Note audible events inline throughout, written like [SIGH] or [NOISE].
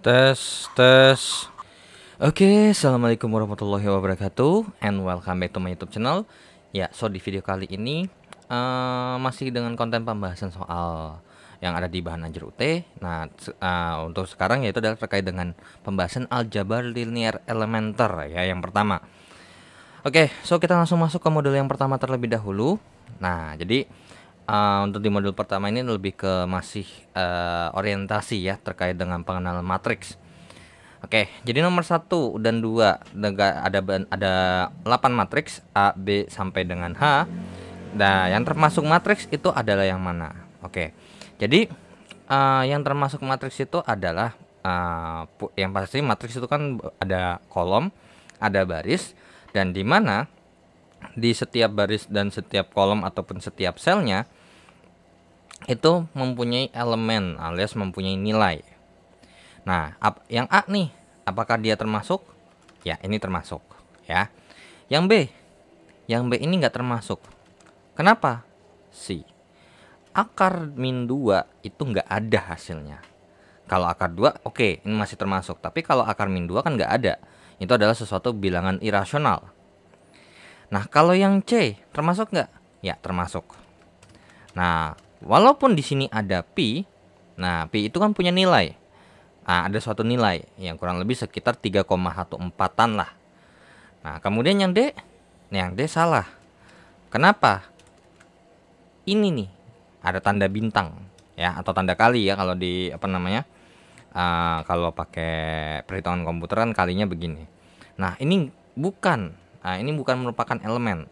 Tes, tes. Oke, okay, assalamualaikum warahmatullahi wabarakatuh, and welcome back to my YouTube channel. Ya, so di video kali ini uh, masih dengan konten pembahasan soal yang ada di bahan ajar UT. Nah, uh, untuk sekarang yaitu adalah terkait dengan pembahasan aljabar linear elementer ya yang pertama. Oke, okay, so kita langsung masuk ke modul yang pertama terlebih dahulu. Nah, jadi uh, untuk di modul pertama ini lebih ke masih uh, orientasi ya terkait dengan pengenalan matriks. Oke, jadi nomor satu dan dua ada ada 8 matriks A, B sampai dengan H. Nah, yang termasuk matriks itu adalah yang mana? Oke. Jadi uh, yang termasuk matriks itu adalah uh, yang pasti matriks itu kan ada kolom, ada baris dan di mana di setiap baris dan setiap kolom ataupun setiap selnya itu mempunyai elemen alias mempunyai nilai. Nah, yang A nih, apakah dia termasuk? Ya, ini termasuk, ya. Yang B, yang B ini nggak termasuk. Kenapa? Si akar min 2 itu nggak ada hasilnya. Kalau akar 2, oke, okay, ini masih termasuk. Tapi kalau akar min 2 kan nggak ada. Itu adalah sesuatu bilangan irasional. Nah, kalau yang C, termasuk nggak? Ya, termasuk. Nah, Walaupun di sini ada pi, nah pi itu kan punya nilai. Nah, ada suatu nilai yang kurang lebih sekitar 3,14-an lah. Nah, kemudian yang D, nah, yang D salah. Kenapa? Ini nih, ada tanda bintang ya atau tanda kali ya kalau di apa namanya? Uh, kalau pakai perhitungan komputeran kalinya begini. Nah, ini bukan. Nah, ini bukan merupakan elemen.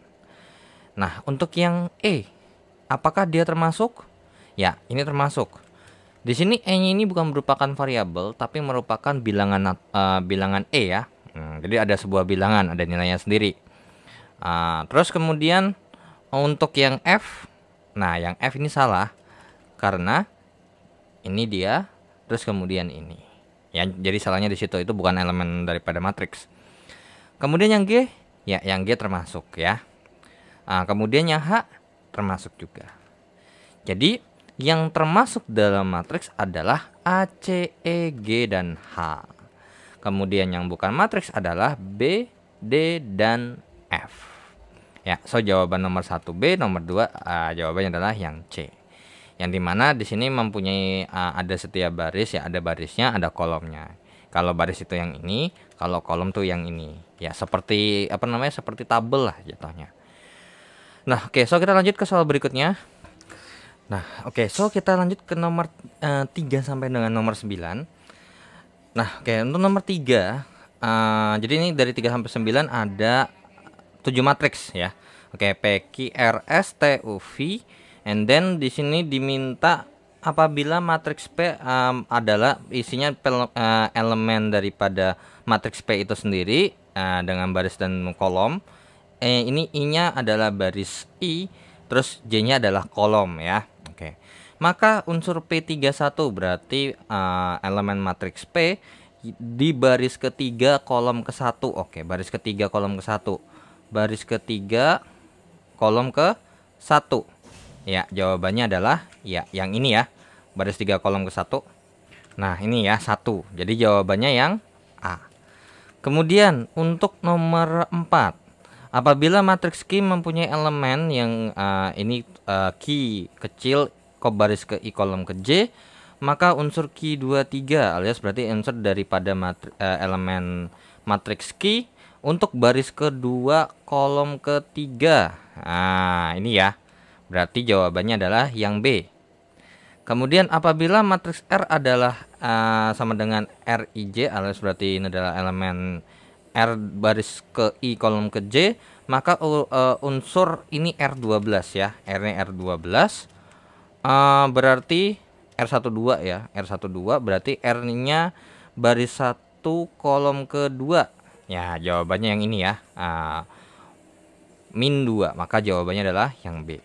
Nah, untuk yang E Apakah dia termasuk? Ya, ini termasuk. Di sini e ini bukan merupakan variabel tapi merupakan bilangan uh, bilangan E ya. Hmm, jadi ada sebuah bilangan, ada nilainya sendiri. Uh, terus kemudian untuk yang F, nah yang F ini salah karena ini dia, terus kemudian ini. Ya, jadi salahnya di situ itu bukan elemen daripada matriks. Kemudian yang G, ya yang G termasuk ya. Uh, kemudian yang H, termasuk juga. Jadi yang termasuk dalam matriks adalah A, C, E, G, dan H. Kemudian yang bukan matriks adalah B, D, dan F. Ya, so jawaban nomor 1 B, nomor 2 uh, jawabannya adalah yang C. Yang dimana di sini mempunyai uh, ada setiap baris ya ada barisnya, ada kolomnya. Kalau baris itu yang ini, kalau kolom tuh yang ini. Ya seperti apa namanya seperti tabel lah jatuhnya. Nah, oke, okay, so kita lanjut ke soal berikutnya. Nah, oke, okay, so kita lanjut ke nomor uh, eh, 3 sampai dengan nomor 9. Nah, oke, okay, untuk nomor 3, uh, eh, jadi ini dari 3 sampai 9 ada 7 matriks ya. Oke, okay, P, Q, R, S, T, U, V. And then di sini diminta apabila matriks P um, adalah isinya pel, uh, elemen daripada matriks P itu sendiri uh, dengan baris dan kolom eh, ini i-nya adalah baris i, terus j-nya adalah kolom ya. Oke. Maka unsur P31 berarti uh, elemen matriks P di baris ketiga kolom ke satu. Oke, baris ketiga kolom ke satu. Baris ketiga kolom ke satu. Ya, jawabannya adalah ya yang ini ya. Baris tiga kolom ke satu. Nah, ini ya satu. Jadi jawabannya yang A. Kemudian untuk nomor 4 Apabila matriks Q mempunyai elemen yang uh, ini uh, kecil ke baris ke I kolom ke J, maka unsur Q23 alias berarti unsur daripada matri uh, elemen matriks Q untuk baris kedua kolom ketiga. Nah, ini ya. Berarti jawabannya adalah yang B. Kemudian apabila matriks R adalah uh, sama dengan RIJ alias berarti ini adalah elemen R baris ke I kolom ke J maka uh, unsur ini R12 ya, e, ya R nya R12 uh, berarti R12 ya R12 berarti R nya baris 1 kolom ke 2 ya jawabannya yang ini ya uh, min 2 maka jawabannya adalah yang B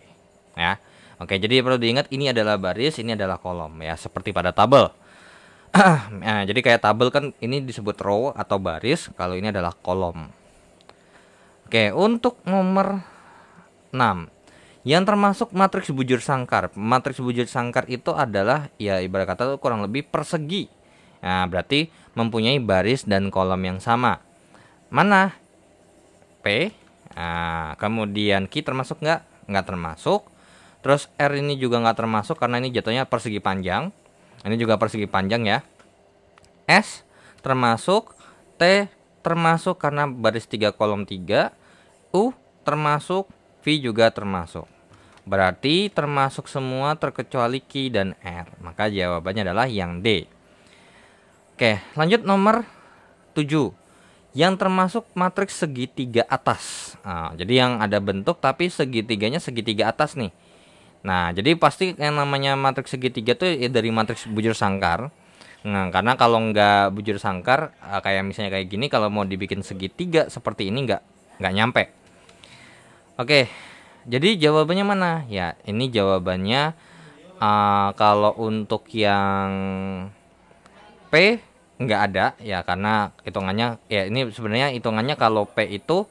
ya Oke jadi perlu diingat ini adalah baris ini adalah kolom ya seperti pada tabel nah, [CLEARS THROAT] jadi kayak tabel kan ini disebut row atau baris, kalau ini adalah kolom. Oke, untuk nomor 6 yang termasuk matriks bujur sangkar. Matriks bujur sangkar itu adalah ya ibarat kata itu kurang lebih persegi. Nah, berarti mempunyai baris dan kolom yang sama. Mana? P. Nah, kemudian Q termasuk nggak? Nggak termasuk. Terus R ini juga nggak termasuk karena ini jatuhnya persegi panjang. Ini juga persegi panjang ya. S termasuk T termasuk karena baris 3 kolom 3, U termasuk, V juga termasuk. Berarti termasuk semua terkecuali Q dan R. Maka jawabannya adalah yang D. Oke, lanjut nomor 7. Yang termasuk matriks segitiga atas. Nah, jadi yang ada bentuk tapi segitiganya segitiga atas nih. Nah, jadi pasti yang namanya matriks segitiga tuh ya dari matriks bujur sangkar. Nah, karena kalau nggak bujur sangkar, eh, kayak misalnya kayak gini, kalau mau dibikin segitiga seperti ini nggak nggak nyampe. Oke, jadi jawabannya mana? Ya, ini jawabannya uh, kalau untuk yang P nggak ada ya karena hitungannya ya ini sebenarnya hitungannya kalau P itu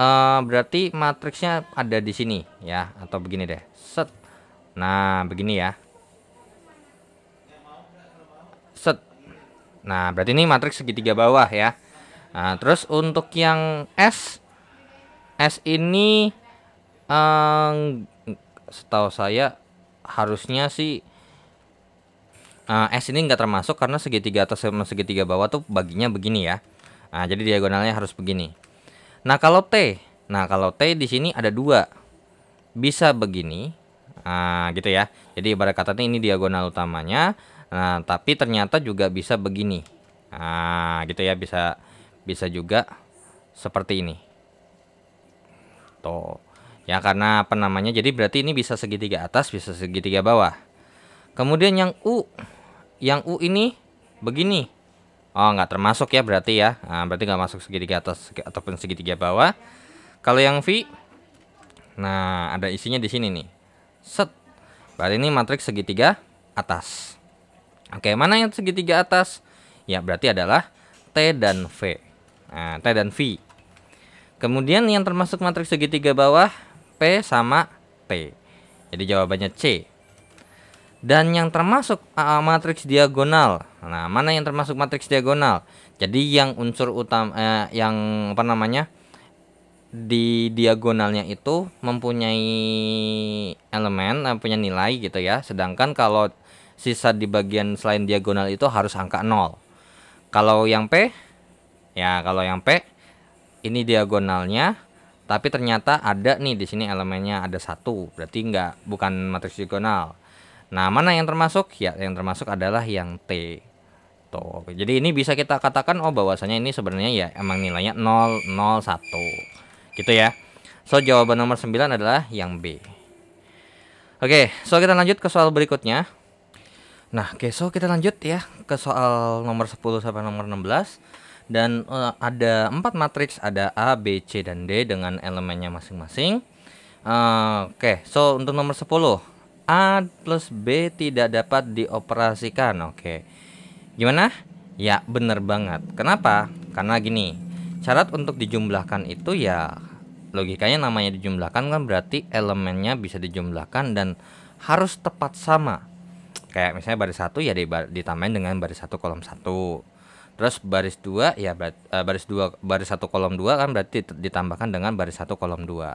uh, berarti matriksnya ada di sini ya atau begini deh Nah, begini ya. Set. Nah, berarti ini matriks segitiga bawah ya. Nah, terus untuk yang S S ini um, setahu saya harusnya sih uh, S ini nggak termasuk karena segitiga atas sama segitiga bawah tuh baginya begini ya. Nah, jadi diagonalnya harus begini. Nah, kalau T, nah kalau T di sini ada dua. Bisa begini Nah, gitu ya. Jadi ibarat kata ini diagonal utamanya. Nah, tapi ternyata juga bisa begini. Nah, gitu ya bisa bisa juga seperti ini. Tuh. Ya karena apa namanya? Jadi berarti ini bisa segitiga atas, bisa segitiga bawah. Kemudian yang U yang U ini begini. Oh, nggak termasuk ya berarti ya. Nah, berarti nggak masuk segitiga atas ataupun segitiga bawah. Kalau yang V Nah, ada isinya di sini nih. Set. Berarti ini matriks segitiga atas. Oke, mana yang segitiga atas? Ya, berarti adalah T dan V. Nah, T dan V. Kemudian yang termasuk matriks segitiga bawah P sama T. Jadi jawabannya C. Dan yang termasuk uh, matriks diagonal. Nah, mana yang termasuk matriks diagonal? Jadi yang unsur utama eh, yang apa namanya? di diagonalnya itu mempunyai elemen, mempunyai eh, nilai gitu ya. Sedangkan kalau sisa di bagian selain diagonal itu harus angka 0. Kalau yang P ya kalau yang P ini diagonalnya tapi ternyata ada nih di sini elemennya ada satu berarti nggak bukan matriks diagonal. Nah, mana yang termasuk? Ya, yang termasuk adalah yang T. Tuh. Jadi ini bisa kita katakan oh bahwasanya ini sebenarnya ya emang nilainya 0 0 1. Gitu ya. So jawaban nomor 9 adalah yang B. Oke, so kita lanjut ke soal berikutnya. Nah, oke, so kita lanjut ya ke soal nomor 10 sampai nomor 16 dan uh, ada empat matriks ada A, B, C dan D dengan elemennya masing-masing. Uh, oke, so untuk nomor 10 A plus B tidak dapat dioperasikan. Oke. Gimana? Ya, bener banget. Kenapa? Karena gini, syarat untuk dijumlahkan itu ya logikanya namanya dijumlahkan kan berarti elemennya bisa dijumlahkan dan harus tepat sama kayak misalnya baris satu ya ditambahin dengan baris satu kolom satu terus baris dua ya eh, baris dua baris satu kolom dua kan berarti ditambahkan dengan baris satu kolom dua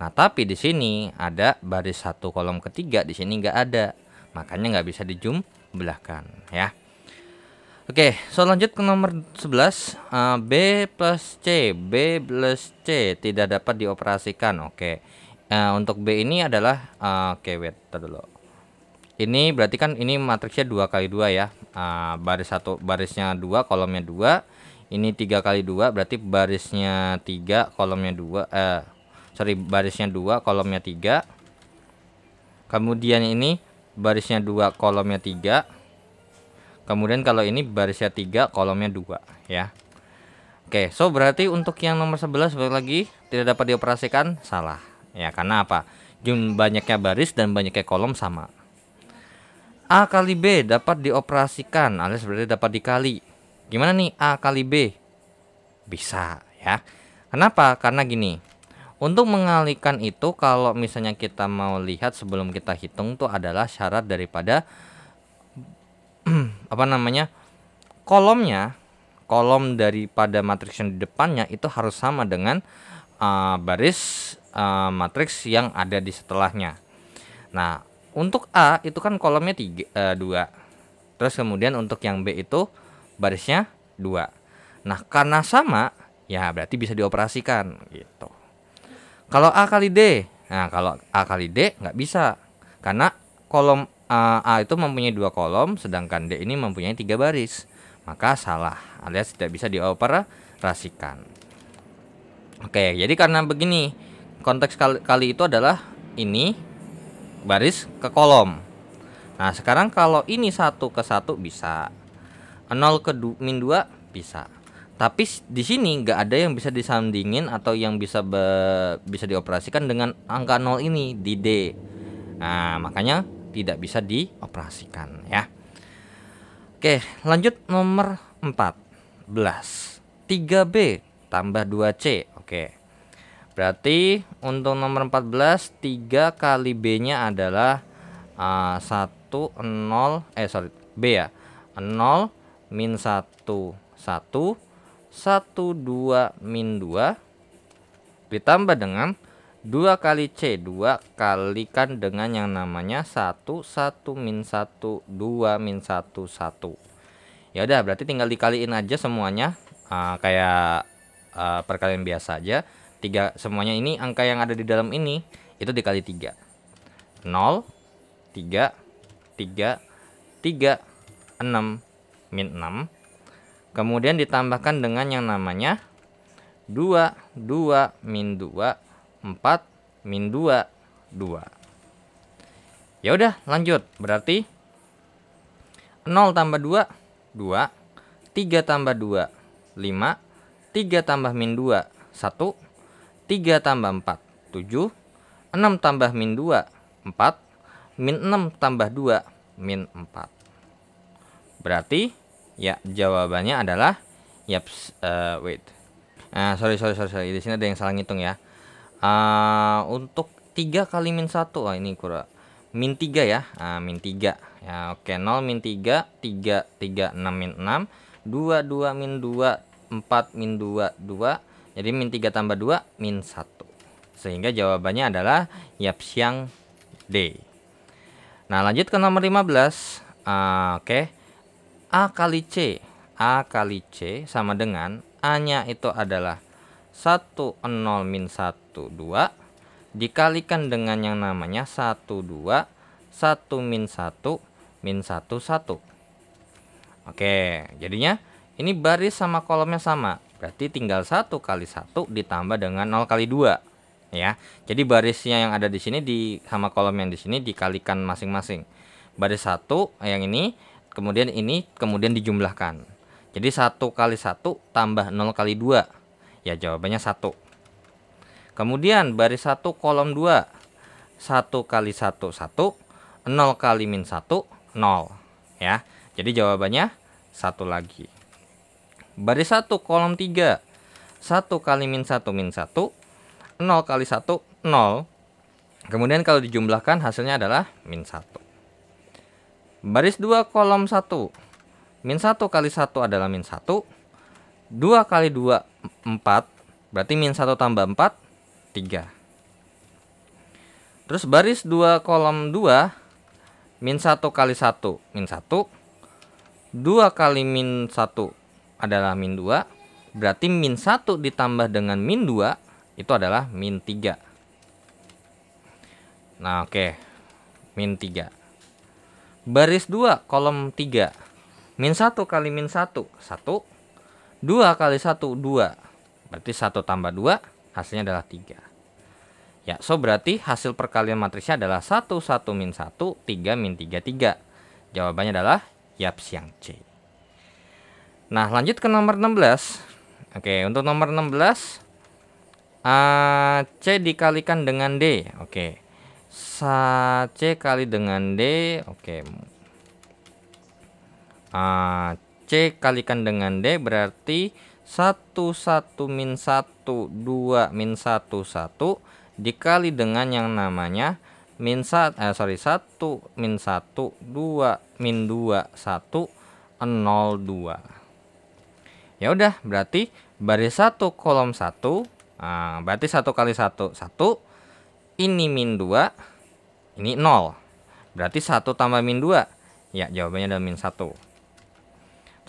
nah tapi di sini ada baris satu kolom ketiga di sini nggak ada makanya nggak bisa dijumlahkan ya Oke, okay, so lanjut ke nomor 11 uh, ah, B plus C B plus C tidak dapat dioperasikan Oke okay. uh, Untuk B ini adalah uh, Oke okay, wait, tunggu dulu Ini berarti kan ini matriksnya 2 kali 2 ya uh, Baris satu barisnya 2, kolomnya 2 Ini 3 kali 2, berarti barisnya 3, kolomnya 2 uh, eh, Sorry, barisnya 2, kolomnya 3 Kemudian ini barisnya 2, kolomnya 3 Kemudian kalau ini barisnya 3, kolomnya 2 ya. Oke, so berarti untuk yang nomor 11 balik lagi tidak dapat dioperasikan salah. Ya, karena apa? Jumlah banyaknya baris dan banyaknya kolom sama. A kali B dapat dioperasikan alias berarti dapat dikali. Gimana nih A kali B? Bisa ya. Kenapa? Karena gini. Untuk mengalikan itu kalau misalnya kita mau lihat sebelum kita hitung itu adalah syarat daripada [CLEARS THROAT] apa namanya kolomnya kolom daripada matriks yang di depannya itu harus sama dengan uh, baris uh, matriks yang ada di setelahnya. Nah, untuk A itu kan kolomnya tiga uh, dua. Terus kemudian untuk yang B itu barisnya dua. Nah, karena sama ya berarti bisa dioperasikan gitu. Kalau A kali D. Nah, kalau A kali D nggak bisa karena kolom uh, A itu mempunyai dua kolom sedangkan D ini mempunyai tiga baris maka salah alias tidak bisa dioperasikan oke jadi karena begini konteks kali, kali itu adalah ini baris ke kolom nah sekarang kalau ini satu ke satu bisa 0 ke du, min 2 bisa tapi di sini nggak ada yang bisa disandingin atau yang bisa be, bisa dioperasikan dengan angka 0 ini di D. Nah, makanya tidak bisa dioperasikan ya. Oke, lanjut nomor 14. 3B tambah 2C. Oke. Berarti untuk nomor 14 3 kali B-nya adalah uh, 1 0 eh sorry B ya. 0 min 1 1 1 2 min 2 ditambah dengan 2 kali C2 kalikan dengan yang namanya 1 1 min 1 2 min 1 1 ya udah berarti tinggal dikaliin aja semuanya uh, kayak uh, ah, perkalian biasa aja tiga semuanya ini angka yang ada di dalam ini itu dikali 3 0 3 3 3 6 min 6 kemudian ditambahkan dengan yang namanya 2 2 min 2 4 min 2 2 ya udah lanjut berarti 0 tambah 2 2 3 tambah 2 5 3 tambah min 2 1 3 tambah 4 7 6 tambah min 2 4 min 6 tambah 2 min 4 berarti ya jawabannya adalah yaps uh, wait ah sorry sorry sorry, sorry. di sini ada yang salah ngitung ya uh, untuk 3 kali min 1 oh, ah, ini kurang Min 3 ya uh, Min 3 ya, Oke okay. 0 min 3 3 3 6 min 6 2 2 min 2 4 min 2 2 Jadi min 3 tambah 2 min 1 Sehingga jawabannya adalah yap siang D Nah lanjut ke nomor 15 uh, Oke okay. A kali C A kali C sama dengan A nya itu adalah 1 0 min 1 2 dikalikan dengan yang namanya 1 2 1 min 1 min 1 1 Oke jadinya ini baris sama kolomnya sama berarti tinggal 1 kali 1 ditambah dengan 0 kali 2 ya jadi barisnya yang ada di sini di sama kolom yang di sini dikalikan masing-masing baris 1 yang ini kemudian ini kemudian dijumlahkan jadi 1 kali 1 tambah 0 kali 2 Ya jawabannya 1 Kemudian baris 1 kolom 2 1 kali 1 1 0 kali min 1 0 ya. Jadi jawabannya 1 lagi. Baris 1 kolom 3 1 kali min 1 min 1 0 kali 1 0 Kemudian kalau dijumlahkan hasilnya adalah min 1. Baris 2 kolom 1. Min 1 kali 1 adalah min 1. 2 kali 2 4 berarti min 1 tambah 4 3 terus baris 2 kolom 2 min 1 kali 1 min 1 2 kali min 1 adalah min 2 berarti min 1 ditambah dengan min 2 itu adalah min 3 nah oke okay. min 3 baris 2 kolom 3 min 1 kali min 1 1 2 kali 1 2 berarti 1 tambah 2 hasilnya adalah 3 ya so berarti hasil perkalian matrisnya adalah 1 1 min 1 3 min 3 3 jawabannya adalah yap siang C nah lanjut ke nomor 16 oke untuk nomor 16 uh, ah, C dikalikan dengan D oke Sa C kali dengan D oke uh, C kalikan dengan D berarti 1 1 min 1 2 min 1 1 dikali dengan yang namanya min 1 eh, sorry 1 min 1 2 min 2 1 0 2 ya udah berarti baris 1 kolom 1 nah, berarti 1 kali 1 1 ini min 2 ini 0 berarti 1 tambah min 2 ya jawabannya adalah min 1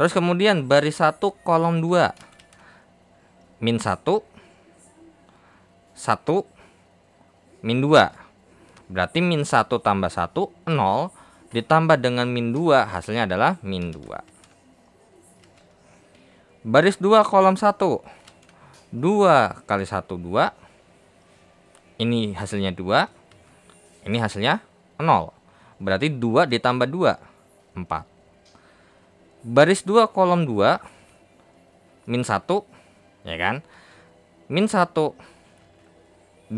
Terus kemudian baris 1 kolom 2 min 1 1 min 2. Berarti min 1 tambah 1 0 ditambah dengan min 2 hasilnya adalah min 2. Baris 2 kolom 1 2 kali 1 2 ini hasilnya 2 ini hasilnya 0 berarti 2 ditambah 2 4 baris 2 kolom 2 min 1 ya kan min 1 2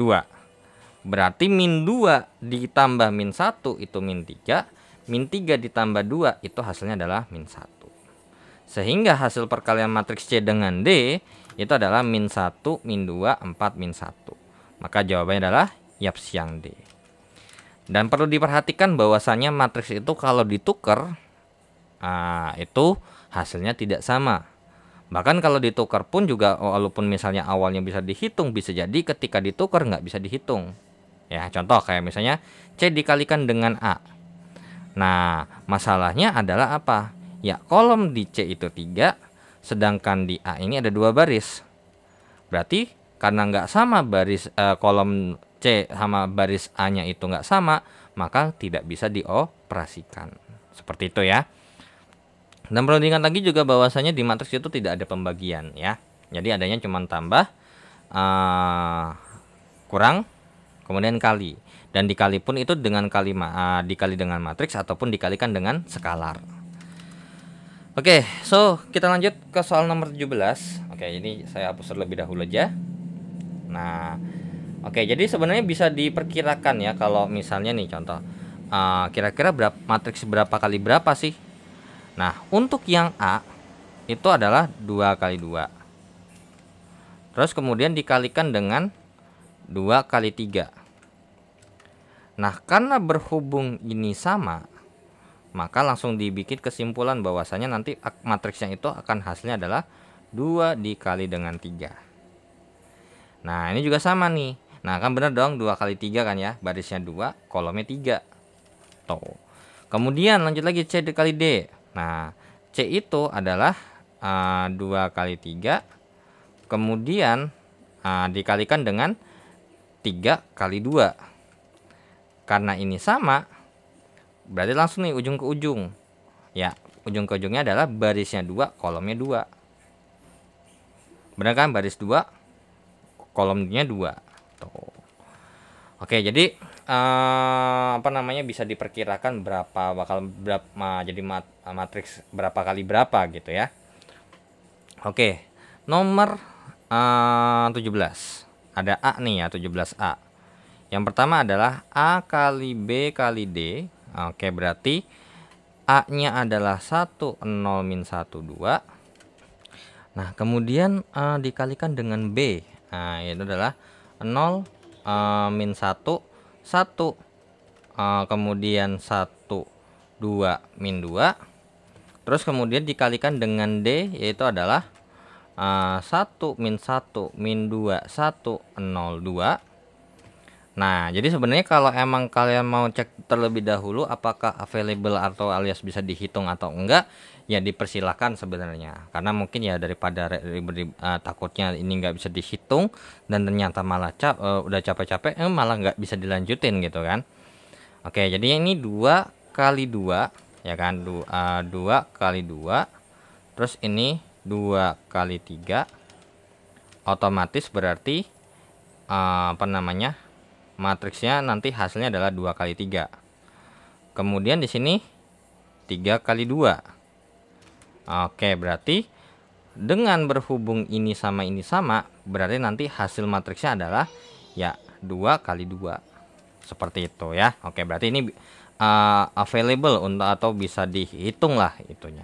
berarti min 2 ditambah min 1 itu min 3 min 3 ditambah 2 itu hasilnya adalah min 1 sehingga hasil perkalian matriks C dengan D itu adalah min 1 min 2 4 min 1 maka jawabannya adalah yap siang D dan perlu diperhatikan bahwasannya matriks itu kalau ditukar itu hasilnya tidak sama. Bahkan kalau ditukar pun juga walaupun misalnya awalnya bisa dihitung, bisa jadi ketika ditukar nggak bisa dihitung. Ya, contoh kayak misalnya C dikalikan dengan A. Nah, masalahnya adalah apa? Ya, kolom di C itu 3, sedangkan di A ini ada dua baris. Berarti karena nggak sama baris eh, kolom C sama baris A-nya itu nggak sama, maka tidak bisa dioperasikan. Seperti itu ya. Dan perlu diingat lagi juga bahwasanya di matriks itu tidak ada pembagian ya. Jadi adanya cuma tambah uh, kurang kemudian kali dan dikali pun itu dengan kali uh, dikali dengan matriks ataupun dikalikan dengan skalar. Oke, okay, so kita lanjut ke soal nomor 17. Oke, okay, ini saya hapus terlebih dahulu aja. Nah, oke, okay, jadi sebenarnya bisa diperkirakan ya kalau misalnya nih contoh eh, kira-kira uh, berapa matriks berapa kali berapa sih Nah, untuk yang A itu adalah 2 kali 2. Terus kemudian dikalikan dengan 2 kali 3. Nah, karena berhubung ini sama, maka langsung dibikin kesimpulan bahwasanya nanti matriksnya itu akan hasilnya adalah 2 dikali dengan 3. Nah, ini juga sama nih. Nah, kan benar dong 2 kali 3 kan ya. Barisnya 2, kolomnya 3. Tuh. Kemudian lanjut lagi C dikali D. Nah, C itu adalah uh, ah, 2 kali 3 kemudian uh, dikalikan dengan 3 kali 2. Karena ini sama, berarti langsung nih ujung ke ujung. Ya, ujung ke ujungnya adalah barisnya 2, kolomnya 2. Benar kan baris 2, kolomnya 2. Tuh. Oke, jadi uh, apa namanya bisa diperkirakan berapa bakal berapa jadi mat, matriks berapa kali berapa gitu ya. Oke. okay. Nomor eh, uh, 17. Ada A nih ya, 17A. Yang pertama adalah A kali B kali D. Oke, okay, berarti A-nya adalah 1 0 min 1 2. Nah, kemudian uh, dikalikan dengan B. Nah, itu adalah 0 uh, min 1 1 uh, ah, kemudian 1 2 min 2 terus kemudian dikalikan dengan D yaitu adalah uh, ah, 1 min 1 min 2 1 0 2 nah jadi sebenarnya kalau emang kalian mau cek terlebih dahulu apakah available atau alias bisa dihitung atau enggak ya dipersilahkan sebenarnya karena mungkin ya daripada uh, takutnya ini nggak bisa dihitung dan ternyata malah cap uh, udah capek-capek eh, malah nggak bisa dilanjutin gitu kan oke jadi ini dua kali dua ya kan dua, uh, eh, dua kali dua terus ini dua kali tiga otomatis berarti uh, apa namanya matriksnya nanti hasilnya adalah dua kali tiga kemudian di sini tiga kali dua Oke, berarti dengan berhubung ini sama ini sama, berarti nanti hasil matriksnya adalah ya dua kali dua Seperti itu ya. Oke, berarti ini uh, available untuk atau bisa dihitung lah itunya.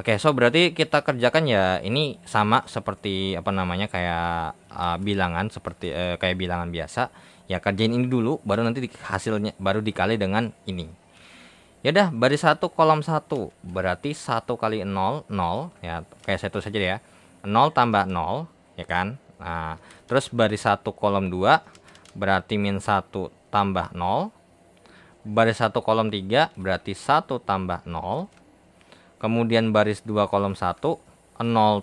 Oke, so berarti kita kerjakan ya ini sama seperti apa namanya kayak uh, bilangan seperti uh, kayak bilangan biasa. Ya kerjain ini dulu baru nanti hasilnya baru dikali dengan ini ya dah baris 1 kolom 1 berarti 1 kali 0 0 ya kayak satu saja ya 0 tambah 0 ya kan nah terus baris 1 kolom 2 berarti min 1 tambah 0 baris 1 kolom 3 berarti 1 tambah 0 kemudian baris 2 kolom 1 0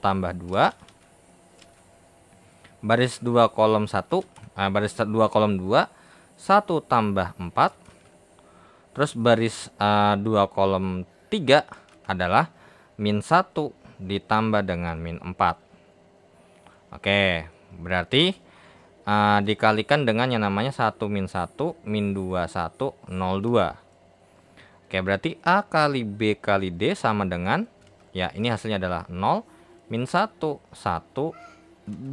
tambah 2 baris 2 kolom 1 eh, nah, baris 2 kolom 2 1 tambah 4 Terus baris uh, eh, 2 kolom 3 adalah min 1 ditambah dengan min 4. Oke, berarti uh, dikalikan dengan yang namanya 1 min 1 min 2 1 0 2. Oke, berarti A kali B kali D sama dengan ya ini hasilnya adalah 0 min 1 1 2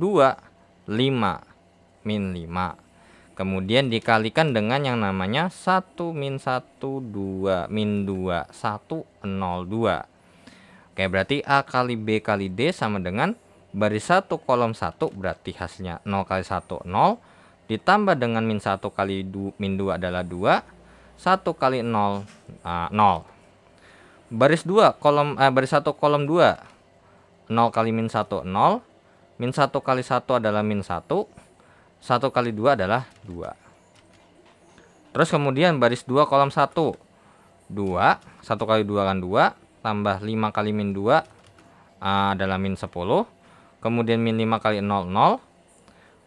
5 min 5. Kemudian dikalikan dengan yang namanya 1 min 1, 2 min 2, 1, 0, 2. Oke, berarti A kali B kali D sama dengan baris 1 kolom 1 berarti hasilnya 0 kali 1, 0. Ditambah dengan min 1 kali du, min 2 adalah 2. 1 kali 0, uh, 0. Baris 2 kolom eh, baris 1 kolom 2. 0 kali min 1, 0. Min 1 kali 1 adalah min 1 1 kali 2 adalah 2 terus kemudian baris 2 kolom 1 2 1 kali 2 kan 2 tambah 5 kali min 2 ah, adalah min 10 kemudian min 5 kali 0 0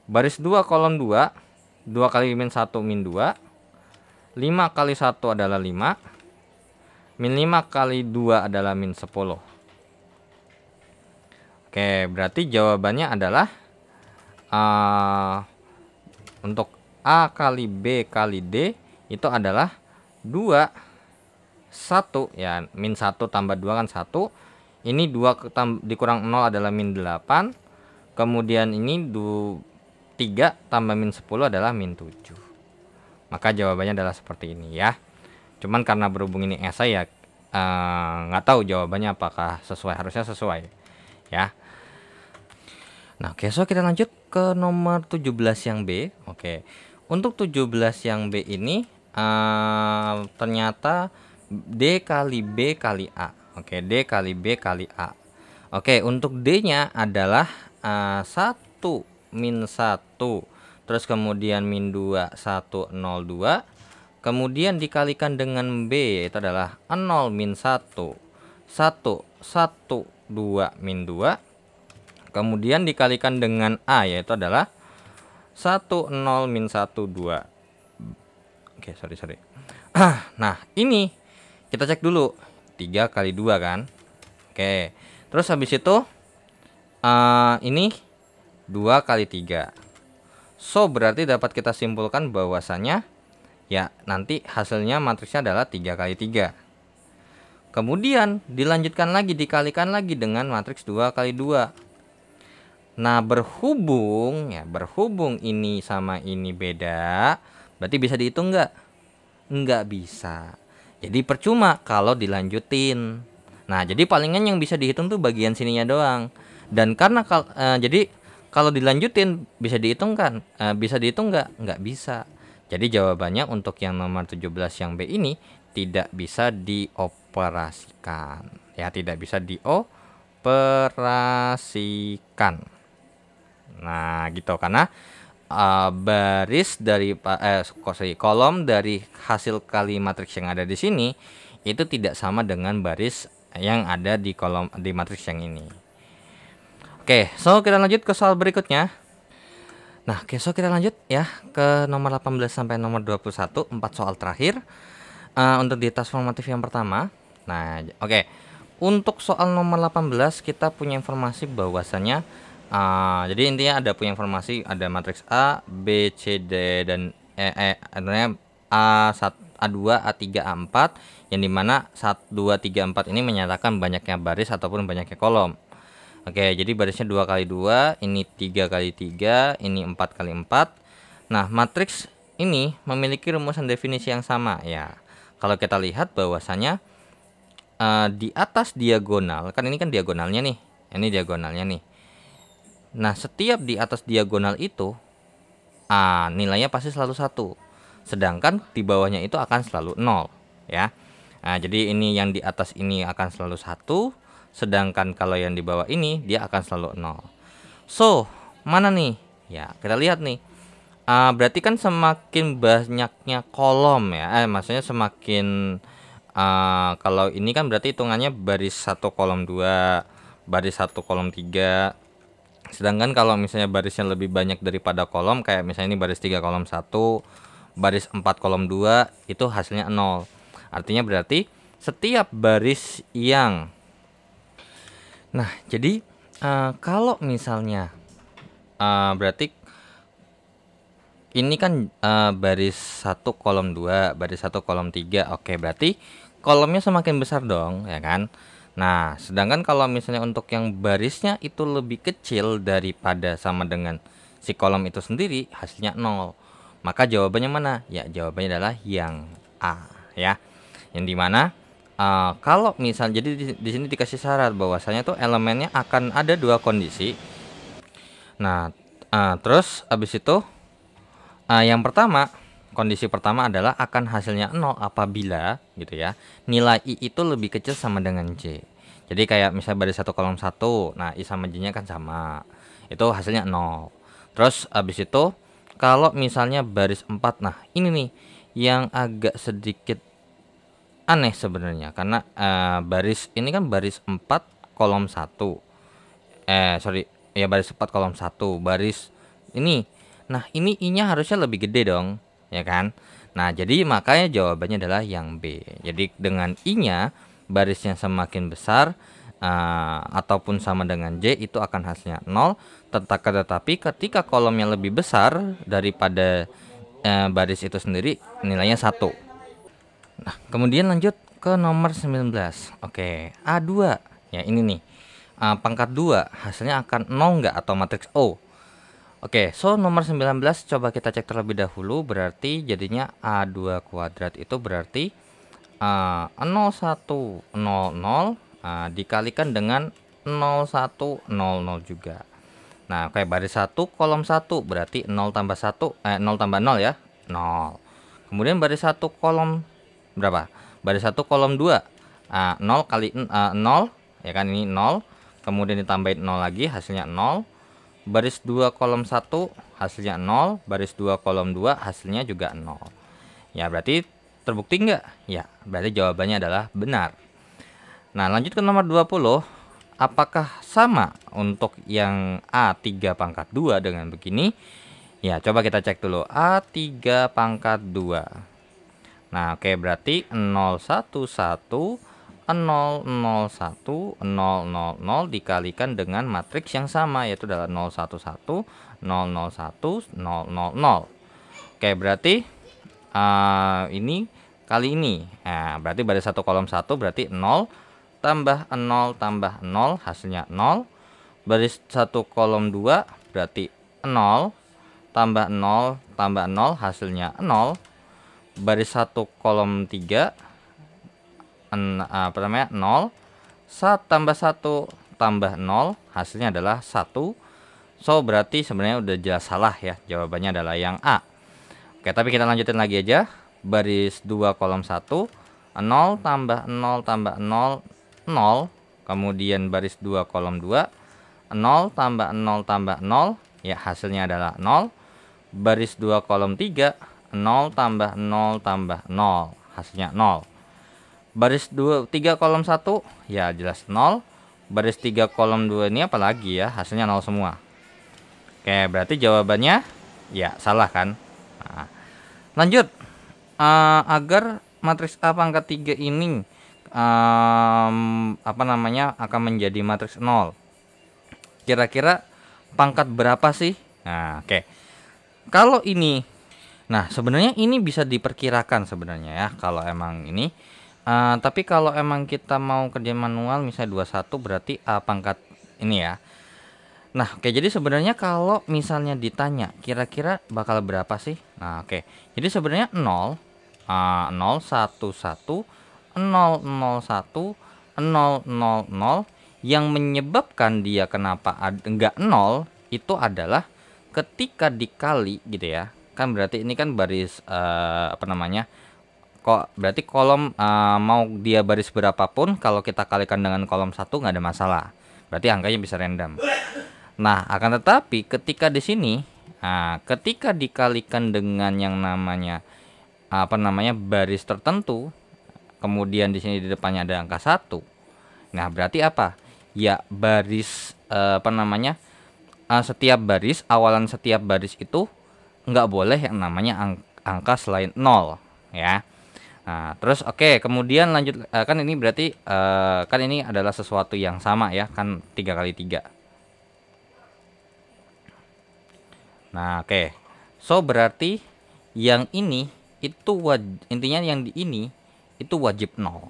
baris 2 kolom 2 2 kali min 1 min 2 5 kali 1 adalah 5 min 5 kali 2 adalah min 10 oke berarti jawabannya adalah uh, untuk A kali B kali D itu adalah 2 1 ya min 1 tambah 2 kan 1 ini 2 dikurang 0 adalah min 8 kemudian ini 2, 3 tambah min 10 adalah min 7 maka jawabannya adalah seperti ini ya cuman karena berhubung ini esai ya eh, nggak uh, tahu jawabannya apakah sesuai harusnya sesuai ya nah oke okay, so kita lanjut ke nomor 17 yang B. Oke. Untuk 17 yang B ini uh, ternyata D kali B kali A. Oke, D kali B kali A. Oke, untuk D-nya adalah uh, eh, 1 min 1. Terus kemudian min 2 1 0 2. Kemudian dikalikan dengan B yaitu adalah 0 min 1. 1 1 2 min 2 Kemudian dikalikan dengan A yaitu adalah 1 0 min 1 2. Oke, okay, sorry sorry. [CLEARS THROAT] nah, ini kita cek dulu. 3 kali 2 kan. Oke. Okay. Terus habis itu uh, ini 2 kali 3. So, berarti dapat kita simpulkan bahwasannya ya nanti hasilnya matriksnya adalah 3 kali 3. Kemudian dilanjutkan lagi dikalikan lagi dengan matriks 2 kali 2. Nah, berhubung ya, berhubung ini sama ini beda, berarti bisa dihitung nggak? Nggak bisa. Jadi percuma kalau dilanjutin. Nah, jadi palingan yang bisa dihitung tuh bagian sininya doang. Dan karena kal eh, jadi kalau dilanjutin bisa dihitung kan? Eh, bisa dihitung nggak? Nggak bisa. Jadi jawabannya untuk yang nomor 17 yang B ini tidak bisa dioperasikan. Ya, tidak bisa dioperasikan Nah, gitu karena uh, baris dari eh sorry, kolom dari hasil kali matriks yang ada di sini itu tidak sama dengan baris yang ada di kolom di matriks yang ini. Oke, so kita lanjut ke soal berikutnya. Nah, oke, so kita lanjut ya ke nomor 18 sampai nomor 21, empat soal terakhir. Uh, untuk di tas formatif yang pertama. Nah, oke. Untuk soal nomor 18 kita punya informasi bahwasannya Uh, jadi intinya ada punya informasi ada matriks A, B, C, D dan E, e A1, A2, A3, A4 yang dimana 1, 2, 3, 4 ini menyatakan banyaknya baris ataupun banyaknya kolom. Oke, jadi barisnya 2 kali 2, ini 3 kali 3, ini 4 kali 4. Nah, matriks ini memiliki rumusan definisi yang sama ya. Kalau kita lihat bahwasanya uh, di atas diagonal, kan ini kan diagonalnya nih. Ini diagonalnya nih. Nah, setiap di atas diagonal itu ah, nilainya pasti selalu satu. Sedangkan di bawahnya itu akan selalu nol, ya. Nah, jadi ini yang di atas ini akan selalu satu, sedangkan kalau yang di bawah ini dia akan selalu nol. So, mana nih? Ya, kita lihat nih. Uh, berarti kan semakin banyaknya kolom ya, eh, maksudnya semakin uh, kalau ini kan berarti hitungannya baris satu kolom dua, baris satu kolom tiga sedangkan kalau misalnya barisnya lebih banyak daripada kolom kayak misalnya ini baris 3 kolom 1 baris 4 kolom 2 itu hasilnya 0 artinya berarti setiap baris yang nah jadi uh, kalau misalnya uh, berarti ini kan uh, baris 1 kolom 2, baris 1 kolom 3. Oke, berarti kolomnya semakin besar dong, ya kan? Nah, sedangkan kalau misalnya untuk yang barisnya itu lebih kecil daripada sama dengan si kolom itu sendiri, hasilnya 0. Maka jawabannya mana? Ya, jawabannya adalah yang A, ya. Yang dimana uh, kalau misal jadi di, sini dikasih syarat bahwasanya tuh elemennya akan ada dua kondisi. Nah, uh, terus abis itu uh, yang pertama kondisi pertama adalah akan hasilnya nol apabila gitu ya nilai i itu lebih kecil sama dengan j jadi kayak misalnya baris satu kolom satu nah i sama j nya kan sama itu hasilnya nol terus habis itu kalau misalnya baris 4 nah ini nih yang agak sedikit aneh sebenarnya karena eh, baris ini kan baris 4 kolom 1 eh sorry ya baris 4 kolom 1 baris ini nah ini i nya harusnya lebih gede dong ya kan? Nah, jadi makanya jawabannya adalah yang B. Jadi dengan I-nya barisnya semakin besar uh, ataupun sama dengan J itu akan hasilnya 0. Tetapi ketika kolomnya lebih besar daripada uh, baris itu sendiri nilainya 1. Nah, kemudian lanjut ke nomor 19. Oke, A2. Ya ini nih. Uh, pangkat 2 hasilnya akan 0 nggak atau matriks O? Oke, okay, so nomor 19 coba kita cek terlebih dahulu berarti jadinya A2 kuadrat itu berarti uh, 0100 uh, dikalikan dengan 0100 juga. Nah, okay, baris 1 kolom 1 berarti 0 tambah 1 eh 0 tambah 0 ya, 0. Kemudian baris 1 kolom berapa? Baris 1 kolom 2. Uh, 0 kali uh, eh, 0 ya kan ini 0, kemudian ditambahin 0 lagi hasilnya 0 baris 2 kolom 1 hasilnya 0, baris 2 kolom 2 hasilnya juga 0. Ya, berarti terbukti enggak? Ya, berarti jawabannya adalah benar. Nah, lanjut ke nomor 20. Apakah sama untuk yang A3 pangkat 2 dengan begini? Ya, coba kita cek dulu. A3 pangkat 2. Nah, oke, okay, berarti 0, 1, 1, 001 000 dikalikan dengan matriks yang sama yaitu adalah 011 001 000. Oke, berarti uh, ini kali ini. Nah, berarti pada satu kolom satu berarti 0 tambah 0 tambah 0 hasilnya 0. Baris satu kolom 2 berarti 0 tambah 0 tambah 0 hasilnya 0. Baris satu kolom 3 en, eh, apa namanya 0 1 tambah 1 tambah 0 hasilnya adalah 1 so berarti sebenarnya udah jelas salah ya jawabannya adalah yang A oke tapi kita lanjutin lagi aja baris 2 kolom 1 0 tambah 0 tambah 0 0 kemudian baris 2 kolom 2 0 tambah 0 tambah 0 ya hasilnya adalah 0 baris 2 kolom 3 0 tambah 0 tambah 0 hasilnya 0 baris 2 3 kolom 1 ya jelas 0 baris 3 kolom 2 ini apalagi ya hasilnya 0 semua oke berarti jawabannya ya salah kan nah, lanjut uh, agar matriks A pangkat 3 ini um, apa namanya akan menjadi matriks 0 kira-kira pangkat berapa sih nah oke kalau ini nah sebenarnya ini bisa diperkirakan sebenarnya ya kalau emang ini Uh, tapi kalau emang kita mau kerja manual misalnya 21 berarti A eh, pangkat ini ya. Nah, oke okay, jadi sebenarnya kalau misalnya ditanya kira-kira bakal berapa sih? Nah, oke. Okay. Jadi sebenarnya 0 uh, 0 1 1 0 0 1 0 0 0 yang menyebabkan dia kenapa enggak 0 itu adalah ketika dikali gitu ya. Kan berarti ini kan baris uh, apa namanya? kok berarti kolom uh, mau dia baris berapapun kalau kita kalikan dengan kolom satu nggak ada masalah berarti angkanya bisa random nah akan tetapi ketika di sini nah, ketika dikalikan dengan yang namanya apa namanya baris tertentu kemudian di sini di depannya ada angka satu nah berarti apa ya baris uh, apa namanya uh, setiap baris awalan setiap baris itu nggak boleh yang namanya angka selain nol ya Nah, terus oke, okay, kemudian lanjut uh, kan ini berarti uh, kan ini adalah sesuatu yang sama ya, kan tiga kali tiga. Nah, oke. Okay. So berarti yang ini itu waj intinya yang di ini itu wajib nol. Oke.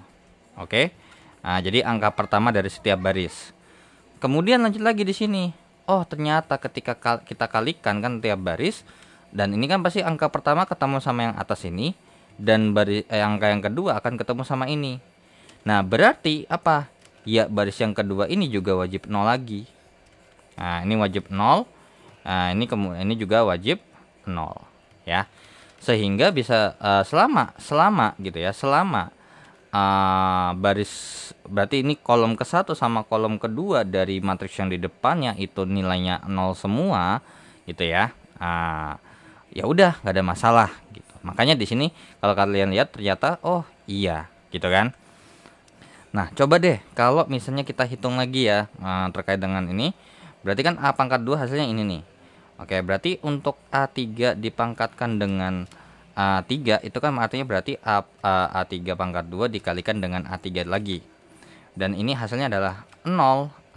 Okay? Nah, jadi angka pertama dari setiap baris. Kemudian lanjut lagi di sini. Oh, ternyata ketika kita kalikan kan tiap baris dan ini kan pasti angka pertama ketemu sama yang atas ini dan baris eh, angka yang kedua akan ketemu sama ini. Nah, berarti apa? Ya, baris yang kedua ini juga wajib nol lagi. Nah, ini wajib nol. Nah, ini kemudian ini juga wajib nol, ya. Sehingga bisa uh, selama selama gitu ya, selama uh, baris berarti ini kolom ke satu sama kolom kedua dari matriks yang di depannya itu nilainya nol semua, gitu ya. Uh, ya udah gak ada masalah gitu Makanya di sini kalau kalian lihat ternyata oh iya gitu kan. Nah, coba deh kalau misalnya kita hitung lagi ya eh, terkait dengan ini, berarti kan A pangkat 2 hasilnya ini nih. Oke, berarti untuk A3 dipangkatkan dengan A3 itu kan artinya berarti A, A, A3 pangkat 2 dikalikan dengan A3 lagi. Dan ini hasilnya adalah 0,